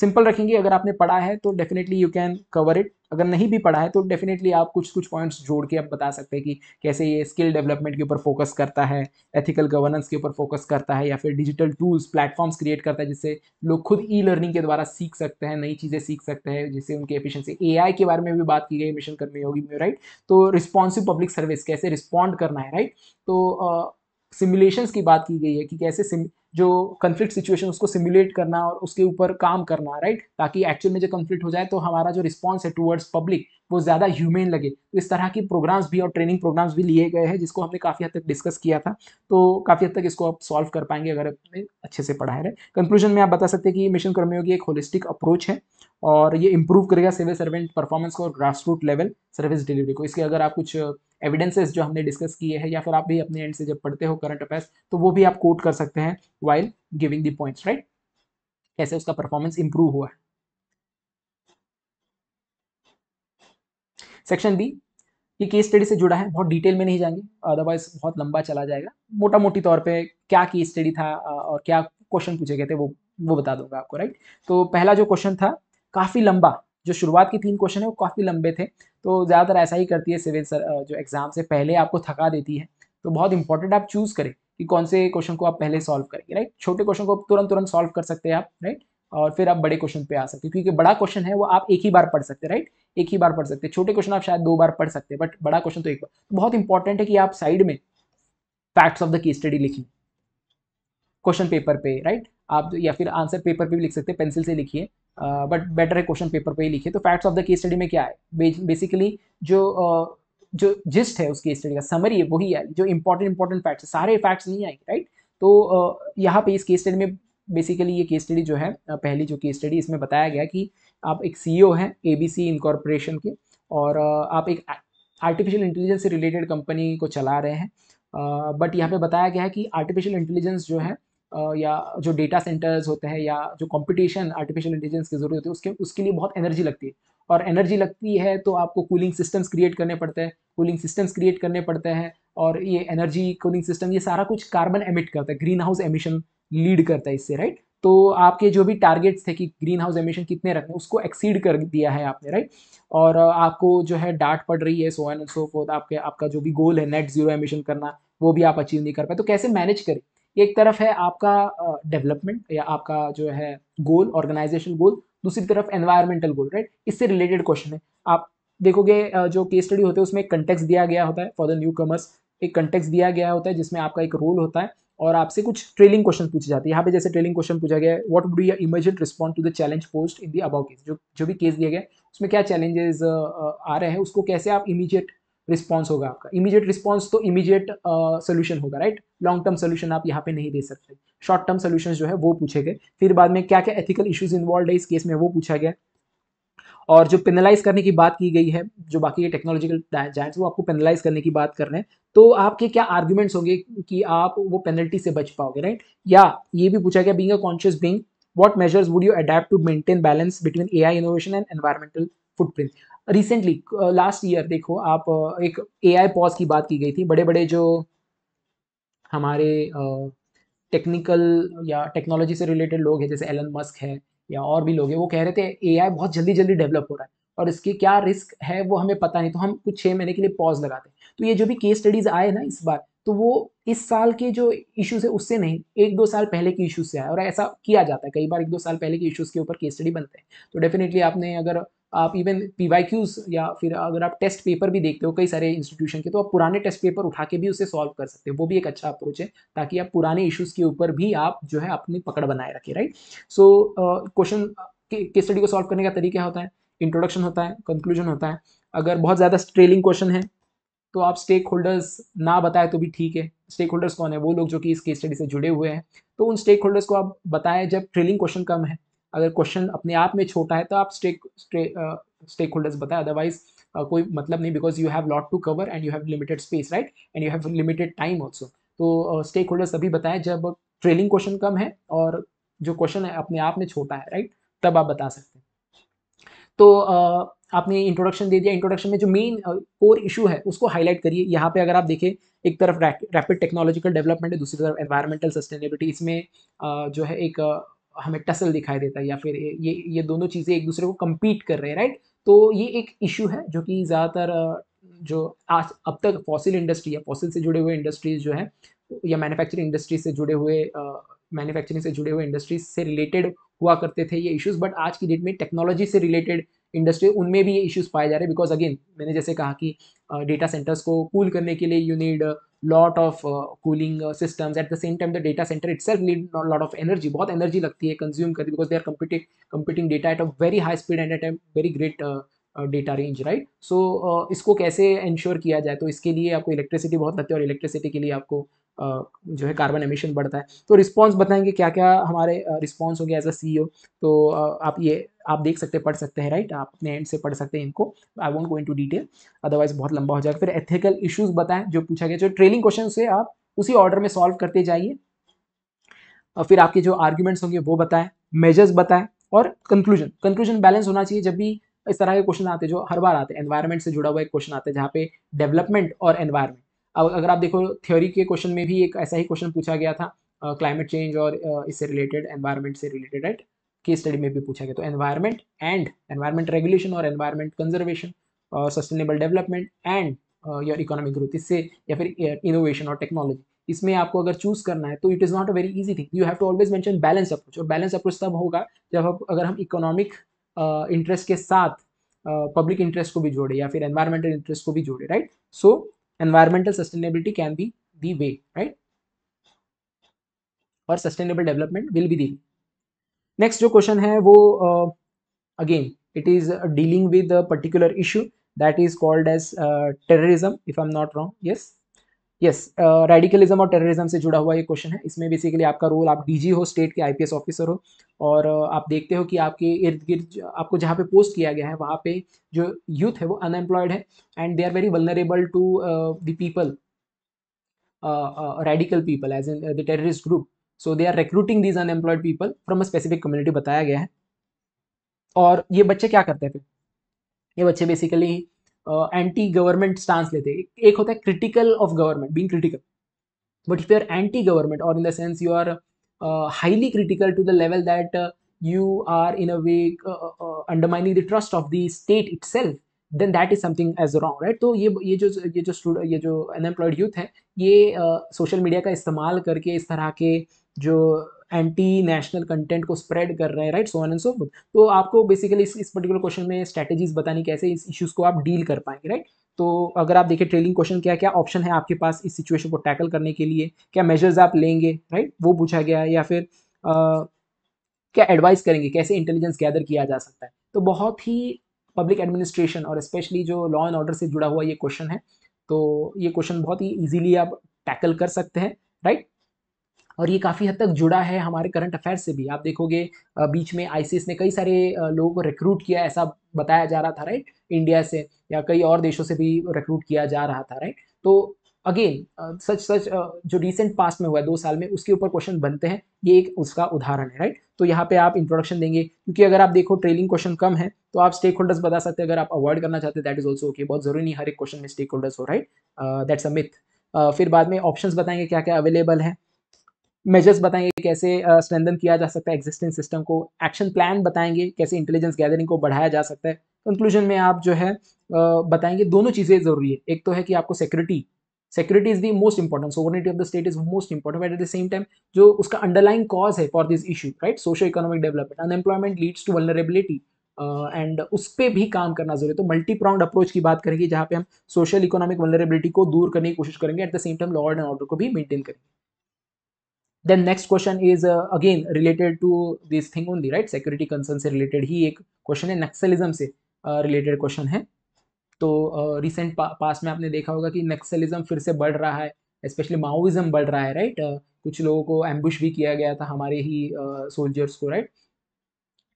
सिंपल रखेंगे अगर आपने पढ़ा है तो definitely you can cover it अगर नहीं भी पढ़ा है तो डेफिनेटली आप कुछ कुछ पॉइंट्स जोड़ के आप बता सकते हैं कि कैसे ये स्किल डेवलपमेंट के ऊपर फोकस करता है एथिकल गवर्नेंस के ऊपर फोकस करता है या फिर डिजिटल टूल्स प्लेटफॉर्म्स क्रिएट करता है जिससे लोग खुद ई लर्निंग के द्वारा सीख सकते हैं नई चीज़ें सीख सकते हैं जिससे उनकी एफिशिएंसी ए के बारे में भी बात की गई मिशन कर्मी होगी में राइट तो रिस्पॉन्सिव पब्लिक सर्विस कैसे रिस्पॉन्ड करना है राइट तो सिमुलेशंस की बात की गई है कि कैसे सिम, जो कंफ्लिक्ट सिचुएशन उसको सिमुलेट करना और उसके ऊपर काम करना राइट ताकि एक्चुअल में जो कंफ्लिक्ट हो जाए तो हमारा जो रिस्पॉन्स है टूवर्ड्स पब्लिक वो ज़्यादा ह्यूमेन लगे तो इस तरह की प्रोग्राम्स भी और ट्रेनिंग प्रोग्राम्स भी लिए गए हैं जिसको हमने काफ़ी हद तक डिस्कस किया था तो काफ़ी हद तक इसको आप सॉल्व कर पाएंगे अगर आपने अच्छे से पढ़ा है कंक्लूजन में आप बता सकते हैं कि मिशन कर्मयोगी एक होलिस्टिक अप्रोच है और ये इम्प्रूव करेगा सिविल सर्वेंट परफॉर्मेंस को और grass root level service delivery को इसके अगर आप कुछ एविडेंसेस जो हमने डिस्कस किए हैं या फिर आप भी अपने एंड से जब पढ़ते हो करंट अफेयर्स तो वो भी आप कोट कर सकते हैं while giving the points right कैसे उसका परफॉर्मेंस इंप्रूव हुआ है सेक्शन बी ये केस स्टडी से जुड़ा है बहुत डिटेल में नहीं जाएंगे अदरवाइज बहुत लंबा चला जाएगा मोटा मोटी तौर पे क्या केस स्टडी था और क्या क्वेश्चन पूछे गए थे वो वो बता दूंगा आपको राइट तो पहला जो क्वेश्चन था काफ़ी लंबा जो शुरुआत की तीन क्वेश्चन है वो काफ़ी लंबे थे तो ज़्यादातर ऐसा ही करती है सिविल सर जो एग्ज़ाम से पहले आपको थका देती है तो बहुत इंपॉर्टेंट आप चूज़ करें कि कौन से क्वेश्चन को आप पहले सॉल्व करेंगे राइट छोटे क्वेश्चन को तुरंत तुरंत सॉल्व कर सकते हैं आप राइट और फिर आप बड़े क्वेश्चन पे आ सकते हैं क्योंकि बड़ा क्वेश्चन है वो आप एक ही बार पढ़ सकते हैं राइट एक ही बार पढ़ सकते हैं छोटे क्वेश्चन आप शायद दो बार पढ़ सकते हैं बट बड़ा क्वेश्चन तो एक बार तो बहुत इंपॉर्टेंट है कि आप साइड में facts of the key study लिखें क्वेश्चन पेपर पे राइट आप या फिर आंसर पेपर पे भी लिख सकते हैं पेंसिल से लिखिए बट बेटर है क्वेश्चन पेपर पे ही लिखे तो facts of the case study में क्या है बेसिकली जो जो जिस्ट है उस केस स्टडी का समरी है वही है जो इंपॉर्टेंट इंपॉर्टेंट फैक्ट्स सारे फैक्ट्स नहीं आएंगे राइट तो यहाँ पे इस केस स्टडी में बेसिकली ये केस स्टडी जो है पहली जो केस स्टडी इसमें बताया गया कि आप एक सी सीईओ e हैं सी इनकॉर्पोरेशन के और आप एक आर्टिफिशियल इंटेलिजेंस से रिलेटेड कंपनी को चला रहे हैं बट यहाँ पे बताया गया है कि आर्टिफिशियल इंटेलिजेंस जो है या जो डेटा सेंटर्स होते हैं या जो कंपटीशन आर्टिफिशियल इंटेलिजेंस की ज़रूरत होती है उसके उसके लिए बहुत एनर्जी लगती है और एनर्जी लगती है तो आपको कूलिंग सिस्टम्स क्रिएट करने पड़ते हैं कूलिंग सिस्टम्स क्रिएट करने पड़ते हैं और ये एनर्जी कूलिंग सिस्टम ये सारा कुछ कार्बन एमिट करता है ग्रीन हाउस एमिशन लीड करता है इससे राइट तो आपके जो भी टारगेट्स थे कि ग्रीन हाउस एमिशन कितने रखने उसको एक्सीड कर दिया है आपने राइट और आपको जो है डांट पड़ रही है सो एंड सो फोर्थ आपके आपका जो भी गोल है नेट जीरो एमिशन करना वो भी आप अचीव नहीं कर पाए तो कैसे मैनेज करें एक तरफ है आपका डेवलपमेंट या आपका जो है गोल ऑर्गेनाइजेशन गोल दूसरी तरफ एनवायरमेंटल गोल राइट इससे रिलेटेड क्वेश्चन है आप देखोगे जो केस स्टडी होते हैं उसमें एक कंटेक्स दिया गया होता है फॉर द न्यू कमर्स एक कंटेक्स दिया गया होता है जिसमें आपका एक रोल होता है और आपसे कुछ ट्रेलिंग क्वेश्चन पूछे जाते हैं यहाँ पे जैसे ट्रेलिंग क्वेश्चन पूछा गया है what would you emergent respond to the challenge post in दबाउ अबाउ केस जो जो भी केस दिया गया उसमें क्या चैलेंजेस आ रहे हैं उसको कैसे आप इमीजिएट रिस्पॉन्स होगा आपका इमीजिएट रिस्पॉन्स तो इमीडिएट सोल्यूशन uh, होगा राइट लॉन्ग टर्म सोल्यूशन आप यहाँ पे नहीं दे सकते शॉर्ट टर्म सोल्यूशन जो है वो पूछे गए फिर बाद में क्या क्या एथिकल इश्यूज इन्वॉल्व है इस केस में वो पूछा गया और जो पेनलाइज करने की बात की गई है जो बाकी ये टेक्नोलॉजिकल जाइंट्स वो आपको पेनलाइज करने की बात कर रहे हैं तो आपके क्या आर्ग्यूमेंट्स होंगे कि आप वो पेनल्टी से बच पाओगे राइट या ये भी पूछा गया being a conscious being measures would you adapt to maintain balance between A I innovation and environmental footprint recently last year देखो आप uh, एक ए आई पॉज की बात की गई थी बड़े बड़े जो हमारे टेक्निकल uh, या टेक्नोलॉजी से रिलेटेड लोग हैं जैसे एलन मस्क है या और भी लोग हैं वो कह रहे थे ए आई बहुत जल्दी जल्दी डेवलप हो रहा है और इसके क्या रिस्क है वो हमें पता नहीं तो हम कुछ छः महीने के लिए पॉज लगाते हैं तो ये जो भी केस स्टडीज़ आए ना इस बार तो वो इस साल के जो इश्यूज है उससे नहीं एक दो साल पहले के इशूज से आए और ऐसा किया जाता है कई बार एक दो साल पहले के इशूज़ के ऊपर केस स्टडी बनते हैं तो डेफिनेटली आपने अगर आप इवन पी या फिर अगर आप टेस्ट पेपर भी देखते हो कई सारे इंस्टीट्यूशन के तो आप पुराने टेस्ट पेपर उठा के भी उसे सॉल्व कर सकते हो वो भी एक अच्छा अप्रोच है ताकि आप पुराने इश्यूज़ के ऊपर भी आप जो है अपनी पकड़ बनाए रखें राइट सो क्वेश्चन के स्टडी को सॉल्व करने का तरीका होता है इंट्रोडक्शन होता है कंक्लूजन होता है अगर बहुत ज़्यादा ट्रेलिंग क्वेश्चन है तो आप स्टेक होल्डर्स ना बताए तो भी ठीक है स्टेक होल्डर्स कौन है वो लोग जो कि इस केस स्टडी से जुड़े हुए हैं तो उन स्टेक होल्डर्स को आप बताएं जब ट्रेलिंग क्वेश्चन कम है अगर क्वेश्चन अपने आप में छोटा है तो आप स्टेक स्टेक होल्डर्स बताएं अदरवाइज कोई मतलब नहीं because you have lot to cover and you have limited space right and you have limited time also तो स्टेक होल्डर्स अभी बताएं जब ट्रेलिंग क्वेश्चन कम है और जो क्वेश्चन है अपने आप में छोटा है राइट तब आप बता सकते हैं तो uh, आपने इंट्रोडक्शन दे दिया इंट्रोडक्शन में जो मेन कोर इशू है उसको हाईलाइट करिए यहाँ पे अगर आप देखें एक तरफ रैपिड टेक्नोलॉजिकल डेवलपमेंट है दूसरी तरफ एनवायरमेंटल सस्टेनेबिलिटी इसमें uh, जो है एक uh, हमें टसल दिखाई देता है या फिर ये ये दोनों चीज़ें एक दूसरे को कम्पीट कर रहे हैं राइट तो ये एक इशू है जो कि ज़्यादातर जो आज अब तक फॉसिल इंडस्ट्री या फॉसिल से जुड़े हुए इंडस्ट्रीज जो है या मैन्युफैक्चरिंग इंडस्ट्री से जुड़े हुए मैन्युफैक्चरिंग से जुड़े हुए इंडस्ट्रीज से रिलेटेड हुआ करते थे ये इश्यूज बट आज की डेट में टेक्नोलॉजी से रिलेटेड इंडस्ट्री उनमें भी ये इश्यूज पाए जा रहे हैं बिकॉज अगेन मैंने जैसे कहा कि डेटा सेंटर्स को कूल करने के लिए you need lot of cooling systems at the same time the data center itself need a lot of energy बहुत energy लगती है consume करती because they are computing computing data at a very high speed and at a very great uh, data range right so इसको कैसे ensure किया जाए तो इसके लिए आपको इलेक्ट्रिसिटी बहुत लगती है और इलेक्ट्रिसिटी के लिए आपको जो है कार्बन एमिशन बढ़ता है तो रिस्पॉन्स बताएंगे क्या क्या हमारे रिस्पॉन्स होंगे एज e तो, अ सी तो आप ये आप देख सकते पढ़ सकते हैं राइट आप अपने एंड से पढ़ सकते हैं इनको I won't go into detail otherwise बहुत लंबा हो जाएगा फिर एथिकल इशूज बताएं जो पूछा गया जो ट्रेनिंग क्वेश्चन से आप उसी ऑर्डर में सॉल्व करते जाइए और फिर आपके जो आर्ग्यूमेंट्स होंगे वो बताएं मेजर्स बताएं और कंक्लूजन कंक्लूजन बैलेंस होना चाहिए जब भी इस तरह के क्वेश्चन आते हैं जो हर बार आते हैं एनवायरमेंट से जुड़ा हुआ एक क्वेश्चन आता है जहाँ पे डेवलपमेंट और एनवायरमेंट अब अगर आप देखो थ्योरी के क्वेश्चन में भी एक ऐसा ही क्वेश्चन पूछा गया था क्लाइमेट चेंज और इससे रिलेटेड एनवायरमेंट से रिलेटेड एट केस स्टडी में भी पूछा गया तो एनवायरमेंट एंड एनवायरमेंट रेगुलेशन और एनवायरमेंट कंजर्वेशन और sustainable development and your economic growth इससे या फिर इनोवेशन और टेक्नोलॉजी इसमें आपको अगर चूज करना है तो it is not a very easy thing you have to always mention balance approach और बैलेंस अप्रोच तब होगा जब आप अगर हम इकोनॉमिक इंटरेस्ट के साथ पब्लिक इंटरेस्ट को भी जोड़े या फिर एनवायरमेंटल इंटरेस्ट को भी जोड़े right so environmental sustainability can be the way right or sustainable development will be the next jo question hai uh, wo, again it is uh, dealing with a particular issue that is called as uh, terrorism if i'm not wrong yes yes radicalism uh, और terrorism से जुड़ा हुआ ये question है इसमें basically आपका role आप DG हो स्टेट के आईपीएस ऑफिसर हो और uh, आप देखते हो कि आपके इर्द गिर्द आपको जहाँ पे पोस्ट किया गया है वहाँ पे जो यूथ है वो अनएम्प्लॉयड है and they are very vulnerable to the people radical people as in the terrorist group so they are recruiting these unemployed people from a specific community बताया गया है और ये बच्चे क्या करते हैं फिर ये बच्चे बेसिकली एंटी गवर्नमेंट स्टांस लेते हैं एक होता है critical of government being critical but if you are anti government और in the sense you are highly critical to the level that you are in a way undermining the trust of the state itself then that is something as wrong right तो ये ये जो ये जो ये जो unemployed youth है ये सोशल uh, मीडिया का इस्तेमाल करके इस तरह के जो एंटी नेशनल कंटेंट को स्प्रेड कर रहे हैं राइट सोन एंड सो तो आपको बेसिकली इस पर्टिकुलर क्वेश्चन में स्ट्रैटेजीज बतानी कैसे इस इश्यूज़ को आप डील कर पाएंगे राइट तो अगर आप देखिए ट्रेलिंग क्वेश्चन क्या क्या ऑप्शन है आपके पास इस सिचुएशन को टैकल करने के लिए क्या मेजर्स आप लेंगे राइट वो पूछा गया या फिर आ, क्या एडवाइस करेंगे कैसे इंटेलिजेंस गैदर किया जा सकता है तो बहुत ही पब्लिक एडमिनिस्ट्रेशन और स्पेशली जो लॉ एंड ऑर्डर से जुड़ा हुआ ये क्वेश्चन है तो ये क्वेश्चन बहुत ही ईजिली आप टैकल कर सकते हैं राइट और ये काफ़ी हद तक जुड़ा है हमारे करंट अफेयर्स से भी आप देखोगे बीच में आई ने कई सारे लोगों को रिक्रूट किया ऐसा बताया जा रहा था राइट इंडिया से या कई और देशों से भी रिक्रूट किया जा रहा था राइट तो अगेन सच सच जो रिसेंट पास्ट में हुआ है दो साल में उसके ऊपर क्वेश्चन बनते हैं ये एक उसका उदाहरण है राइट तो यहाँ पे आप इंट्रोडक्शन देंगे क्योंकि अगर आप देखो ट्रेलिंग क्वेश्चन कम है तो आप स्टेक होल्डर्स बता सकते हैं अगर आप अवॉइड करना चाहते हैं दैट इज ऑल्सो ओके बहुत जरूरी नहीं हर एक क्वेश्चन में स्टेक होल्डर्स हो राइट दैट्स अ मिथ फिर बाद में ऑप्शन बताएंगे क्या क्या अवेलेबल है मेजर्स बताएंगे कैसे स्ट्रेंदन किया जा सकता है एग्जिस्टिंग सिस्टम को एक्शन प्लान बताएंगे कैसे इंटेलिजेंस गैदरिंग को बढ़ाया जा सकता है कंक्लूजन में आप जो है बताएंगे दोनों चीज़ें ज़रूरी है एक तो है कि आपको security security is the most important sovereignty of the state is most important at the same time जो उसका अंडरलाइंग कॉज है for this issue right socio economic development unemployment leads to vulnerability and उस पर भी काम करना जरूरी है तो मल्टी प्राउंड अप्रोच की बात करेंगे जहाँ पे हम सोशल इकोनॉमिक वनरेबिलिटी को दूर करने की कोशिश करेंगे at the same time law and order को भी मेंटेन करेंगे then next question is again related to this thing only right security concern से रिलेटेड ही एक क्वेश्चन है नक्सलिज्म से रिलेटेड uh, क्वेश्चन है तो रिसेंट uh, पा, पास में आपने देखा होगा कि नक्सलिज्म फिर से बढ़ रहा है स्पेशली माओइज्म बढ़ रहा है राइट right? uh, कुछ लोगों को एम्बुश भी किया गया था हमारे ही सोल्जर्स uh, को राइट right?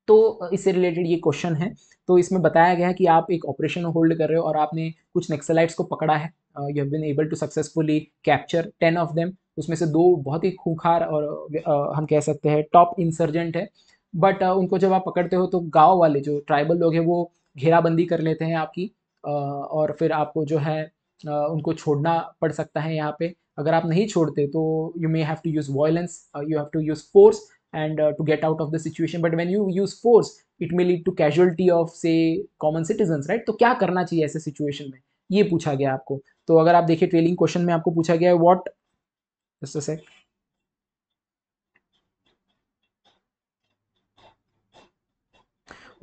तो इससे रिलेटेड ये क्वेश्चन है तो इसमें बताया गया है कि आप एक ऑपरेशन होल्ड कर रहे हो और आपने कुछ नेक्सलाइट्स को पकड़ा है you have been able to successfully capture ten of them उसमें से दो बहुत ही खूंखार और uh, हम कह सकते हैं टॉप इंसर्जेंट है बट uh, उनको जब आप पकड़ते हो तो गाँव वाले जो ट्राइबल लोग हैं वो घेराबंदी कर लेते हैं आपकी uh, और फिर आपको जो है उनको छोड़ना पड़ सकता है यहाँ पे अगर आप नहीं छोड़ते तो you may have to use violence you have to use force and uh, to get out of the situation but when you use force it may lead to casualty of say common citizens right to kya karna chahiye aise situation mein ye pucha gaya aapko to agar aap dekhe trailing question mein aapko pucha gaya hai what just a sec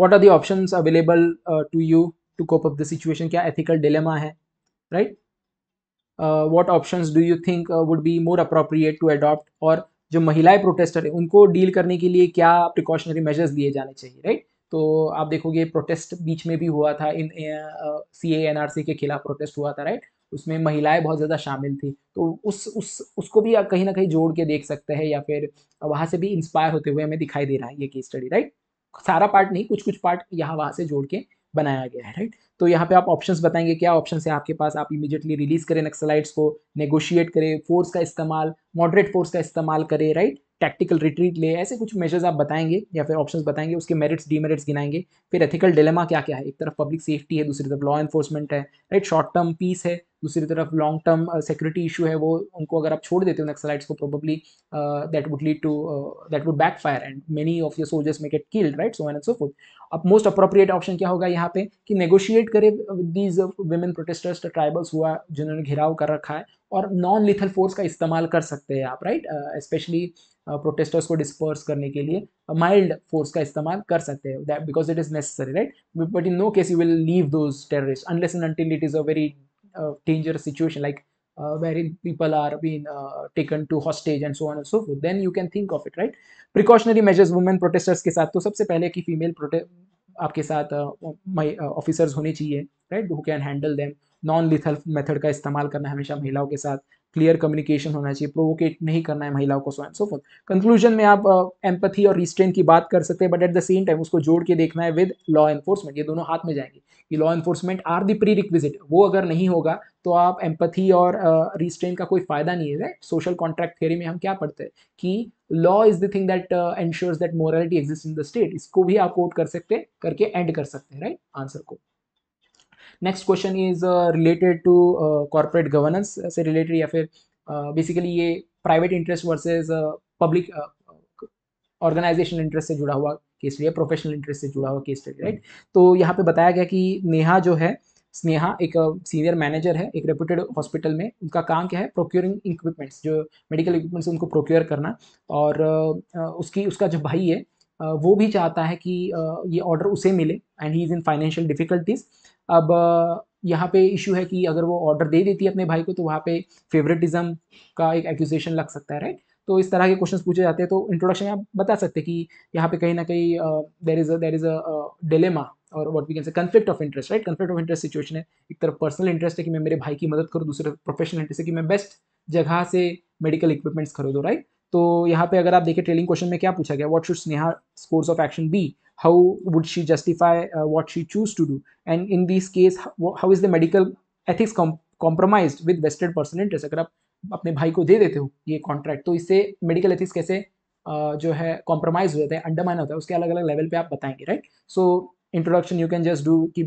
what are the options available uh, to you to cope up the situation kya ethical dilemma hai right uh, what options do you think uh, would be more appropriate to adopt or जो महिलाएं protester हैं उनको deal करने के लिए क्या precautionary measures लिए जाने चाहिए राइट तो आप देखोगे प्रोटेस्ट बीच में भी हुआ था इन सी ए एन आर सी के खिलाफ प्रोटेस्ट हुआ था राइट उसमें महिलाएं बहुत ज़्यादा शामिल थी तो उस उस उसको भी आप कहीं ना कहीं जोड़ के देख सकते हैं या फिर वहाँ से भी इंस्पायर होते हुए हमें दिखाई दे रहा है ये केस स्टडी राइट सारा पार्ट नहीं कुछ कुछ पार्ट यहाँ वहाँ से जोड़ के बनाया गया है राइट तो यहाँ पे आप ऑप्शंस बताएंगे क्या ऑप्शंस है आपके पास आप इमीडिएटली रिलीज करें नक्सलाइट्स को नेगोशिएट करें फोर्स का इस्तेमाल मॉडरेट फोर्स का इस्तेमाल करें राइट टैक्टिकल रिट्रीट ले ऐसे कुछ मेजर्स आप बताएंगे या फिर ऑप्शंस बताएंगे उसके मेरिट्स डीमेरिट्स गिनाएंगे फिर एथिकल डिलेमा क्या क्या है एक तरफ पब्लिक सेफ्टी है दूसरी तरफ लॉ एनफोर्समेंट है राइट शॉर्ट टर्म पीस है दूसरी तरफ लॉन्ग टर्म सिक्योरिटी इशू है वो उनको अगर आप छोड़ देते हो नक्सलाइट्स को probably that would lead to that would fire and many of your soldiers may get killed right so and so forth अब मोस्ट अप्रोप्रिएट ऑप्शन क्या होगा यहाँ पे कि नेगोशिएट करे with these women protesters tribals हुआ जिन्होंने घेराव कर रखा है और नॉन लिथल फोर्स का इस्तेमाल कर सकते हैं आप राइट स्पेशली uh, प्रोटेस्टर्स को डिस्पर्स करने के लिए माइल्ड फोर्स का इस्तेमाल कर सकते हैं that because it is necessary right but in no case you will leave those terrorist unless and until it is a very dangerous situation like where in people are been taken to hostage and so on on and so forth then you can think of it right precautionary measures women के साथ तो सबसे पहले कि female आपके साथ officers uh, uh, होने चाहिए right who can handle them non lethal method का इस्तेमाल करना हमेशा महिलाओं के साथ क्लियर कम्युनिकेशन होना चाहिए प्रोवोकेट नहीं करना है महिलाओं को so and so forth conclusion में आप एम्पथी uh, और रिस्ट्रेन की बात कर सकते हैं but at the same time उसको जोड़ के देखना है विद लॉ एनफोर्समेंट ये दोनों हाथ में जाएंगे कि law enforcement are the prerequisite वो अगर नहीं होगा तो आप एम्पथी और रिस्ट्रेन uh, का कोई फायदा नहीं है सोशल कॉन्ट्रैक्ट थ्योरी में हम क्या पढ़ते हैं कि law is the thing that ensures that morality exist in the state इसको भी आप कोट कर सकते करके एंड कर सकते हैं राइट आंसर को next question is related to corporate governance से रिलेटेड या फिर बेसिकली uh, ये private interest versus public organization interest से जुड़ा हुआ केस लिया प्रोफेशनल इंटरेस्ट से जुड़ा हुआ केस स्टडी राइट तो यहाँ पे बताया गया कि नेहा जो है स्नेहा एक सीनियर uh, मैनेजर है एक रेप्यूटेड हॉस्पिटल में उनका काम क्या है प्रोक्योरिंग इक्विपमेंट्स जो मेडिकल इक्विपमेंट्स उनको प्रोक्योर करना और uh, uh, उसकी उसका जो भाई है वो भी चाहता है कि ये ऑर्डर उसे मिले and he is in financial difficulties अब यहाँ पे इशू है कि अगर वो ऑर्डर दे देती है अपने भाई को तो वहाँ पे फेवरेटिज्म का एक एक्यूजेशन लग सकता है राइट तो इस तरह के क्वेश्चंस पूछे जाते हैं तो इंट्रोडक्शन आप बता सकते हैं कि यहाँ पे कहीं ना कहीं there is there is a dilemma और what we can say conflict of interest right conflict of interest situation है एक तरफ पर्सनल इंटरेस्ट है कि मैं मेरे भाई की मदद करूँ दूसरे प्रोफेशनल इंटरेस्ट है कि मैं बेस्ट जगह से मेडिकल इक्विपमेंट्स खरीदूँ राइट तो यहाँ पे अगर आप देखें ट्रेलिंग क्वेश्चन में क्या पूछा गया what should Sneha course of action be how would she justify uh, what she choose to do and in this case how, how is the medical ethics comp- compromised with vested person interest अगर आप अपने भाई को दे देते हो ये contract तो इससे मेडिकल एथिक्स कैसे uh, जो है कॉम्प्रोमाइज हो जाता है अंडरमाइन होता है उसके अलग अलग लेवल पे आप बताएंगे right so introduction you can just do की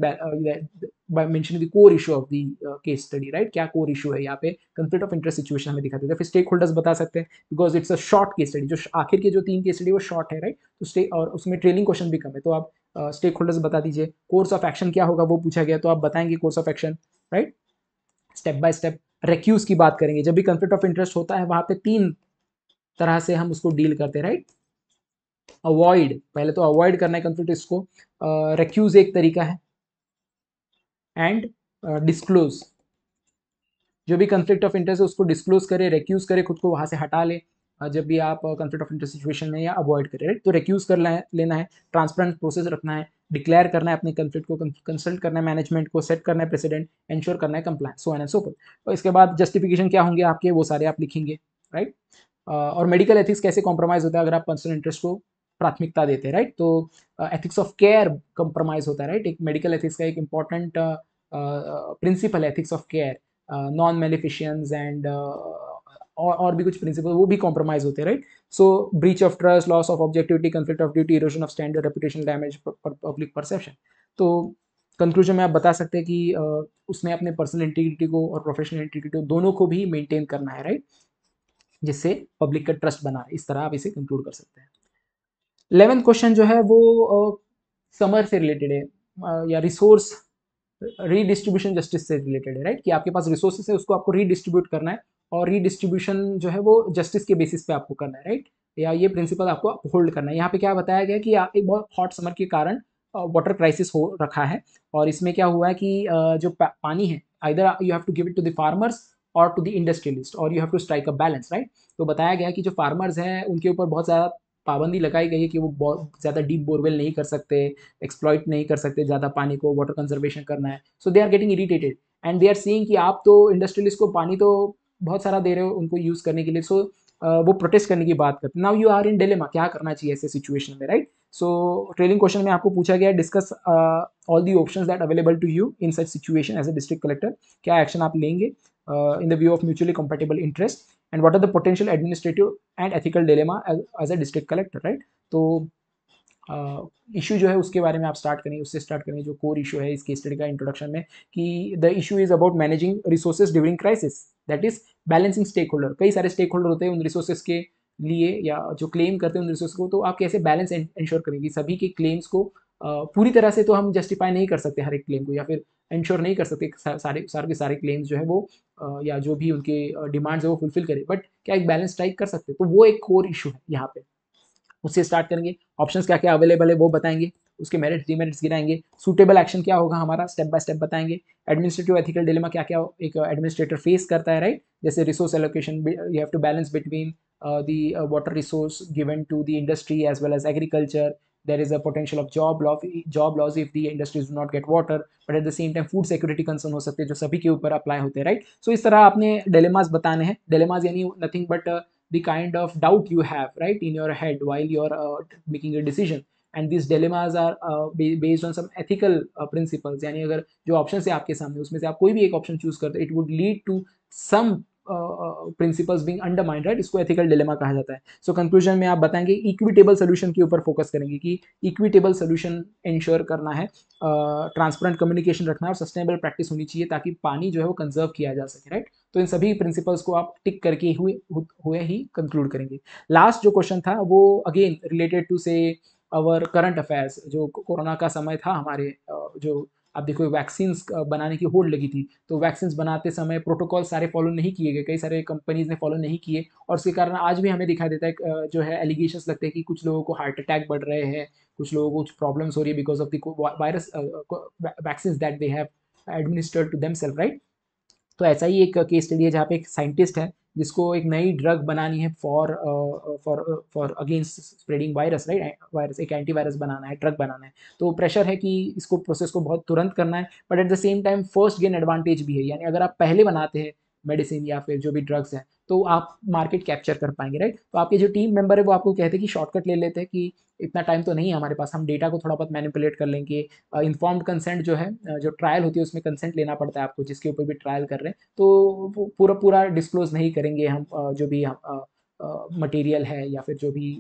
mention the core issue of the case study right क्या कोर इशू है यहाँ पे कंफ्लिक्ट ऑफ इंटरेस्ट सिचुएशन हमें दिखाते हैं तो फिर स्टेक होल्डर्स बता सकते हैं because it's a short case study जो आखिर के जो तीन केस स्टडी वो शॉर्ट है राइट तो स्टे और उसमें ट्रेनिंग क्वेश्चन भी कम है तो आप स्टेक uh, होल्डर्स बता दीजिए कोर्स ऑफ एक्शन क्या होगा वो पूछा गया तो आप बताएंगे course of action right step by step recuse की बात करेंगे जब भी कंफ्लिक ऑफ इंटरेस्ट होता है वहां पे तीन तरह से हम उसको डील करते हैं राइट अवॉइड पहले तो अवॉइड करना है कंफ्लिक्ट इसको रेक्यूज uh, एक तरीका है एंड डिस्क्लोज uh, जो भी कंफ्लिक्ट ऑफ इंटरेस्ट है उसको डिस्क्लोज करे रेक्यूज करे खुद को वहां से हटा ले जब भी आप कंफ्लिक्ट ऑफ इंटरेस्ट सिचुएशन में या अवॉइड करें राइट तो रेक्यूज कर लेना है ट्रांसपेरेंट प्रोसेस रखना है डिक्लेयर करना है अपने कंफ्लिक्ट को कंसल्ट करना है मैनेजमेंट को सेट करना है प्रेसिडेंट इंश्योर करना है compliance so on and so forth तो इसके बाद जस्टिफिकेशन क्या होंगे आपके वो सारे आप लिखेंगे राइट right? और मेडिकल एथिक्स कैसे कॉम्प्रोमाइज होता है अगर आप पर्सनल इंटरेस्ट को प्राथमिकता देते हैं राइट तो एथिक्स ऑफ केयर कंप्रोमाइज होता है राइट एक मेडिकल एथिक्स का एक important principle ethics of care non maleficence and और भी कुछ प्रिंसिपल वो भी कॉम्प्रोमाइज होते हैं right so breach of trust loss of objectivity conflict of duty erosion of standard reputation damage public perception तो कंक्लूजन में आप बता सकते हैं कि uh, उसने अपने पर्सनल इंटीग्रिटी को और प्रोफेशनल इंटीग्रिटी को दोनों को भी मेंटेन करना है राइट जिससे पब्लिक का ट्रस्ट बना इस तरह आप इसे कंक्लूड कर सकते हैं इलेवेंथ क्वेश्चन जो है वो समर uh, से रिलेटेड है uh, या रिसोर्स रीडिस्ट्रीब्यूशन जस्टिस से रिलेटेड है राइट कि आपके पास रिसोर्सेस है उसको आपको रीडिस्ट्रीब्यूट करना है और रीडिस्ट्रीब्यूशन जो है वो जस्टिस के बेसिस पे आपको करना है राइट या ये प्रिंसिपल आपको होल्ड करना है यहाँ पे क्या बताया गया कि एक बहुत हॉट समर के कारण वाटर क्राइसिस हो रखा है और इसमें क्या हुआ है कि uh, जो पानी है either you have to give it to the farmers और टू द इंडस्ट्रियलिस्ट और you have to strike a balance right तो बताया गया कि जो फार्मर्स हैं उनके ऊपर बहुत ज़्यादा पाबंदी लगाई गई है कि वो बहुत ज़्यादा डीप बोरवेल नहीं कर सकते एक्सप्लॉइट नहीं कर सकते ज़्यादा पानी को वाटर कंजर्वेशन करना है so they are getting irritated and they are seeing कि आप तो इंडस्ट्रियलिस्ट को पानी तो बहुत सारा दे रहे हो उनको यूज़ करने के लिए सो so, वो प्रोटेस्ट करने की बात करते now you are in dilemma क्या करना चाहिए ऐसे सिचुएशन में राइट सो ट्रेलिंग क्वेश्चन में आपको पूछा गया discuss all the option that available to you in such situation as a district collector क्या एक्शन आप लेंगे in the view of mutually compatible interest and what are the potential administrative and ethical dilemma as a district collector right तो issue uh, जो है उसके बारे में आप स्टार्ट करेंगे उससे स्टार्ट करेंगे जो कोर इशू है इस केस स्टडी का इंट्रोडक्शन में कि the issue is about managing resources during crisis that is balancing stakeholder कई सारे स्टेक होल्डर होते हैं उन रिसोर्सेज के लिए या जो क्लेम करते हैं उन रिसोर्स को तो आप कैसे बैलेंस इंश्योर करेंगे सभी के क्लेम्स को पूरी तरह से तो हम जस्टिफाई नहीं कर सकते हर एक क्लेम को या फिर इंश्योर नहीं कर सकते सारे सारे के सारे क्लेम्स जो है वो या जो भी उनके डिमांड्स है वो फुलफिल करें बट क्या एक बैलेंस स्ट्राइक कर सकते तो वो एक कोर इशू है यहाँ पे उससे स्टार्ट करेंगे ऑप्शंस क्या क्या अवेलेबल है वो बताएंगे उसके मेरिट्स डीमेरिट्स गिराएंगे सूटेबल एक्शन क्या होगा हमारा स्टेप बाय स्टेप बताएंगे एडमिनिस्ट्रेटिव एथिकल डिलेमा क्या क्या एक एडमिनिस्ट्रेटर फेस करता है राइट जैसे resource allocation you have to balance between the water resource given to the industry as well as agriculture there is a potential of job loss job loss if the industries do not get water but at the same time food security concern हो सकते हैं जो सभी के ऊपर apply होते हैं right so इस तरह आपने डेलेमास बताने हैं डेलेमास यानी nothing but the kind of doubt you have right in your head while you are making a decision and this dilemmas are based on some ethical principles यानी अगर जो ऑप्शन है आपके सामने उसमें से आप कोई भी एक ऑप्शन चूज करते it would lead to some principles being undermined right इसको एथिकल डिलेमा कहा जाता है सो so, कंक्लूजन में आप बताएंगे इक्विटेबल सोल्यूशन के ऊपर फोकस करेंगे कि इक्विटेबल सोल्यूशन इंश्योर करना है ट्रांसपेरेंट uh, कम्युनिकेशन रखना है और सस्टेनेबल प्रैक्टिस होनी चाहिए ताकि पानी जो है वो कंजर्व किया जा सके राइट right? तो इन सभी प्रिंसिपल्स को आप टिक करके हुए हुए ही कंक्लूड करेंगे लास्ट जो क्वेश्चन था वो अगेन रिलेटेड टू से अवर करंट अफेयर्स जो कोरोना का समय था हमारे जो अब देखो वैक्सीन बनाने की होड़ लगी थी तो वैक्सीन बनाते समय प्रोटोकॉल सारे फॉलो नहीं किए गए कई सारे कंपनीज ने फॉलो नहीं किए और उसके कारण आज भी हमें दिखाई देता है जो है एलिगेशन लगते हैं कि कुछ लोगों को हार्ट अटैक बढ़ रहे हैं कुछ लोगों को कुछ प्रॉब्लम्स हो रही है because of the virus vaccine that they have administered to them self right तो ऐसा ही एक केस स्टडी है जहाँ पे एक साइंटिस्ट है जिसको एक नई ड्रग बनानी है for for for against spreading virus right virus एक एंटीवायरस बनाना है ड्रग बनाना है तो प्रेशर है कि इसको प्रोसेस को बहुत तुरंत करना है but at the same time first gain advantage भी है यानी अगर आप पहले बनाते हैं मेडिसिन या फिर जो भी ड्रग्स हैं तो आप मार्केट कैप्चर कर पाएंगे राइट तो आपके जो टीम मेंबर है वो आपको कहते हैं कि शॉर्टकट ले लेते हैं कि इतना टाइम तो नहीं है हमारे पास हम डेटा को थोड़ा बहुत मैनिपुलेट कर लेंगे इन्फॉर्म्ड कंसेंट जो है जो ट्रायल होती है उसमें कंसेंट लेना पड़ता है आपको जिसके ऊपर भी ट्रायल कर रहे हैं तो पूरा पूरा डिस्क्लोज नहीं करेंगे हम जो भी मटेरियल है या फिर जो भी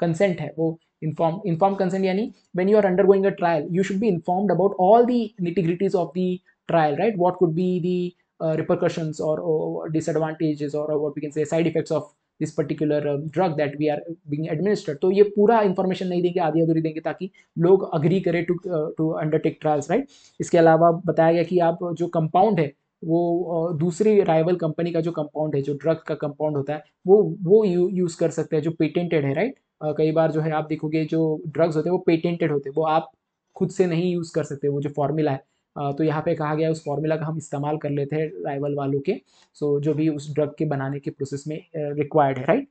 कंसेंट है वो इन्फॉर्म इन्फॉर्म कंसेंट यानी when you are undergoing a trial you should भी informed about all the nitty gritties of the trial right what could be the Uh, repercussions or, or, disadvantages or, or, what we can say side effects of this particular drug that we are being administered तो ये पूरा information नहीं देंगे आधी अधूरी देंगे ताकि लोग अग्री करें to to undertake trials right इसके अलावा बताया गया कि आप जो कंपाउंड है वो uh, दूसरी राइवल कंपनी का जो कंपाउंड है जो ड्रग का कंपाउंड होता है वो वो यू यूज़ कर सकते हैं जो पेटेंटेड है राइट uh, कई बार जो है आप देखोगे जो ड्रग्स होते हैं वो पेटेंटेड होते हैं वो आप खुद से नहीं यूज़ कर सकते वो जो फॉर्मूला है तो यहाँ पे कहा गया उस फॉर्मूला का हम इस्तेमाल कर लेते हैं राइवल वालों के सो जो भी उस ड्रग के बनाने के प्रोसेस में रिक्वायर्ड है राइट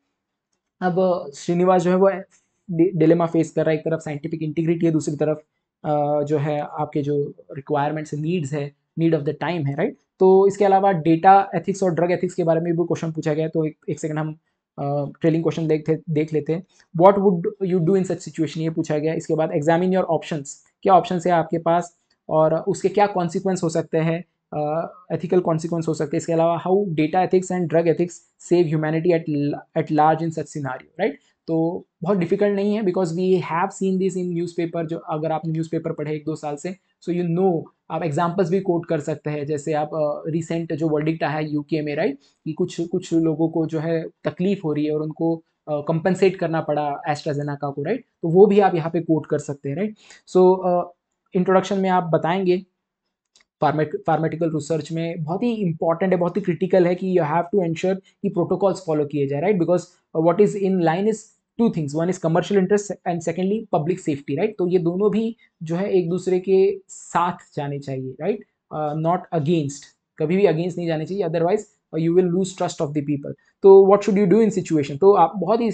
अब श्रीनिवास जो है वो डिलेमा फेस कर रहा है एक तरफ साइंटिफिक इंटीग्रिटी है दूसरी तरफ जो है आपके जो रिक्वायरमेंट्स नीड्स है नीड ऑफ द टाइम है राइट तो इसके अलावा डेटा एथिक्स और ड्रग एथिक्स के बारे में भी क्वेश्चन पूछा गया तो एक, एक सेकंड हम ट्रेलिंग क्वेश्चन देखते देख लेते हैं what would you do in such situation ये पूछा गया इसके बाद एग्जामिन योर ऑप्शंस क्या ऑप्शन है आपके पास और उसके क्या कॉन्सिक्वेंस हो सकते हैं एथिकल कॉन्सिक्वेंस हो सकते हैं इसके अलावा how data ethics and drug ethics save humanity at at large in such scenario right तो बहुत डिफिकल्ट नहीं है because we have seen this in newspaper जो अगर आप न्यूज़पेपर पढ़े एक दो साल से सो यू नो आप एग्जाम्पल्स भी कोट कर सकते हैं जैसे आप रिसेंट uh, जो वर्डिक्ट आया है यूके में राइट कि कुछ कुछ लोगों को जो है तकलीफ हो रही है और उनको कंपनसेट uh, करना पड़ा एस्ट्राजेनाका को राइट तो वो भी आप यहाँ पे कोट कर सकते हैं राइट सो इंट्रोडक्शन में आप बताएंगे फार्मेटिकल रिसर्च में बहुत ही इंपॉर्टेंट है बहुत ही क्रिटिकल है कि यू हैव टू एंश्योर कि प्रोटोकॉल्स फॉलो किए जाए right because what is in line is two things one is commercial interest and secondly public safety right तो ये दोनों भी जो है एक दूसरे के साथ जाने चाहिए राइट नॉट अगेंस्ट कभी भी अगेंस्ट नहीं जाने चाहिए otherwise you will lose trust of the people तो what should you do in situation तो आप बहुत ही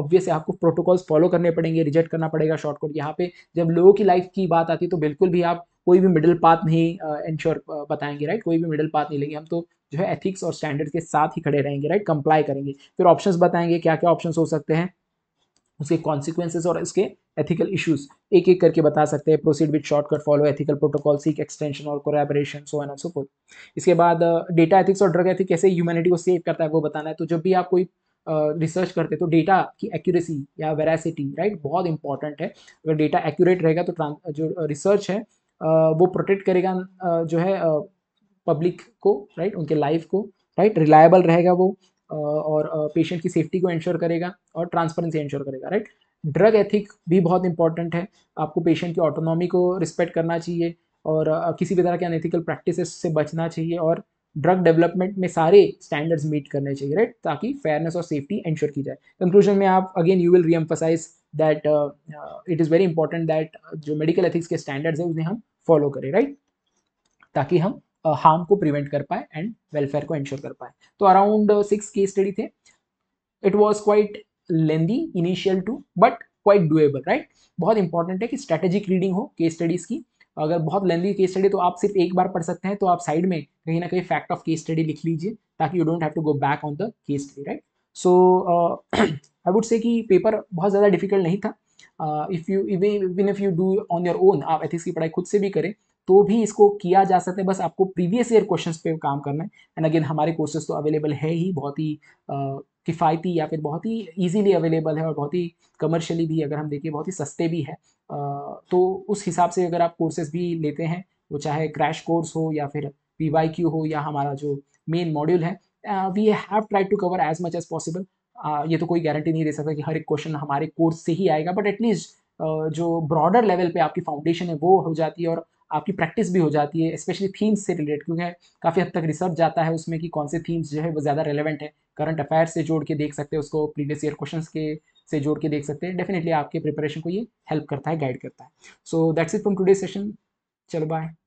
ऑब्वियस है आपको प्रोटोकॉल्स फॉलो करने पड़ेंगे रिजेक्ट करना पड़ेगा शॉर्टकट यहाँ पे जब लोगों की लाइफ की बात आती है तो बिल्कुल भी आप कोई भी मिडिल पाथ नहीं इंश्योर बताएंगे राइट कोई भी मिडिल पाथ नहीं लेंगे हम तो जो है एथिक्स और स्टैंडर्ड के साथ ही खड़े रहेंगे राइट कंप्लाई करेंगे फिर ऑप्शंस बताएंगे क्या क्या ऑप्शंस हो सकते हैं उसके कॉन्सिक्वेंसेज और इसके एथिकल इशूज एक एक करके बता सकते हैं proceed with shortcut follow ethical protocol seek extension और corroboration so and so forth इसके बाद डेटा uh, एथिक्स और ड्रग एथिक्स कैसे ह्यूमैनिटी को सेव करता है वो बताना है तो जब भी आप कोई रिसर्च uh, करते तो डेटा की एक्यूरेसी या वेरासिटी राइट बहुत इंपॉर्टेंट है अगर डेटा एक्यूरेट रहेगा तो uh, जो रिसर्च uh, है वो प्रोटेक्ट करेगा जो है पब्लिक को राइट उनके लाइफ को राइट रिलायबल रहेगा वो और पेशेंट की सेफ्टी को इंश्योर करेगा और ट्रांसपेरेंसी इंश्योर करेगा राइट ड्रग एथिक भी बहुत इंपॉर्टेंट है आपको पेशेंट की ऑटोनॉमी को रिस्पेक्ट करना चाहिए और किसी भी तरह के अनएथिकल प्रैक्टिस से बचना चाहिए और ड्रग डेवलपमेंट में सारे स्टैंडर्ड्स मीट करने चाहिए राइट ताकि फेयरनेस और सेफ्टी इंश्योर की जाए कंक्लूजन में आप again you will reemphasize that it is very important that जो मेडिकल एथिक्स के स्टैंडर्ड्स हैं उन्हें हम फॉलो करें राइट right? ताकि हम हार्म को प्रिवेंट कर पाए एंड वेलफेयर को इंश्योर कर पाए तो अराउंड सिक्स केस स्टडी थे it was quite lengthy initial two but quite doable right बहुत इंपॉर्टेंट है कि स्ट्रेटेजिक रीडिंग हो केस स्टडीज़ की अगर बहुत लेंदी केस स्टडी तो आप सिर्फ एक बार पढ़ सकते हैं तो आप साइड में कहीं ना कहीं फैक्ट ऑफ केस स्टडी लिख लीजिए ताकि you don't have to go back on the case study right so I would say कि पेपर बहुत ज़्यादा डिफिकल्ट नहीं था if you even if you do on your own आप एथिक्स की पढ़ाई खुद से भी करें तो भी इसको किया जा सकता है बस आपको प्रीवियस ईयर क्वेश्चंस पे काम करना है एंड अगेन हमारे कोर्सेज तो अवेलेबल है ही बहुत ही किफ़ायती या फिर बहुत ही इजीली अवेलेबल है और बहुत ही कमर्शियली भी अगर हम देखें बहुत ही सस्ते भी है आ, तो उस हिसाब से अगर आप कोर्सेज भी लेते हैं वो चाहे क्रैश कोर्स हो या फिर पी हो या हमारा जो मेन मॉड्यूल है we have tried to cover as much as possible ये तो कोई गारंटी नहीं दे सकता कि हर एक क्वेश्चन हमारे कोर्स से ही आएगा बट एटलीस्ट जो ब्रॉडर लेवल पे आपकी फाउंडेशन है वो हो जाती है और आपकी प्रैक्टिस भी हो जाती है स्पेशली थीम्स से रिलेटेड क्योंकि काफ़ी हद तक रिसर्च जाता है उसमें कि कौन से थीम्स जो है वो ज़्यादा रेलिवेंट है करंट अफेयर से जोड़ के देख सकते हैं उसको प्रीवियस ईयर क्वेश्चन के से जोड़ के देख सकते हैं डेफिनेटली आपके प्रिपरेशन को ये हेल्प करता है गाइड करता है so that's it from today session चलो बाय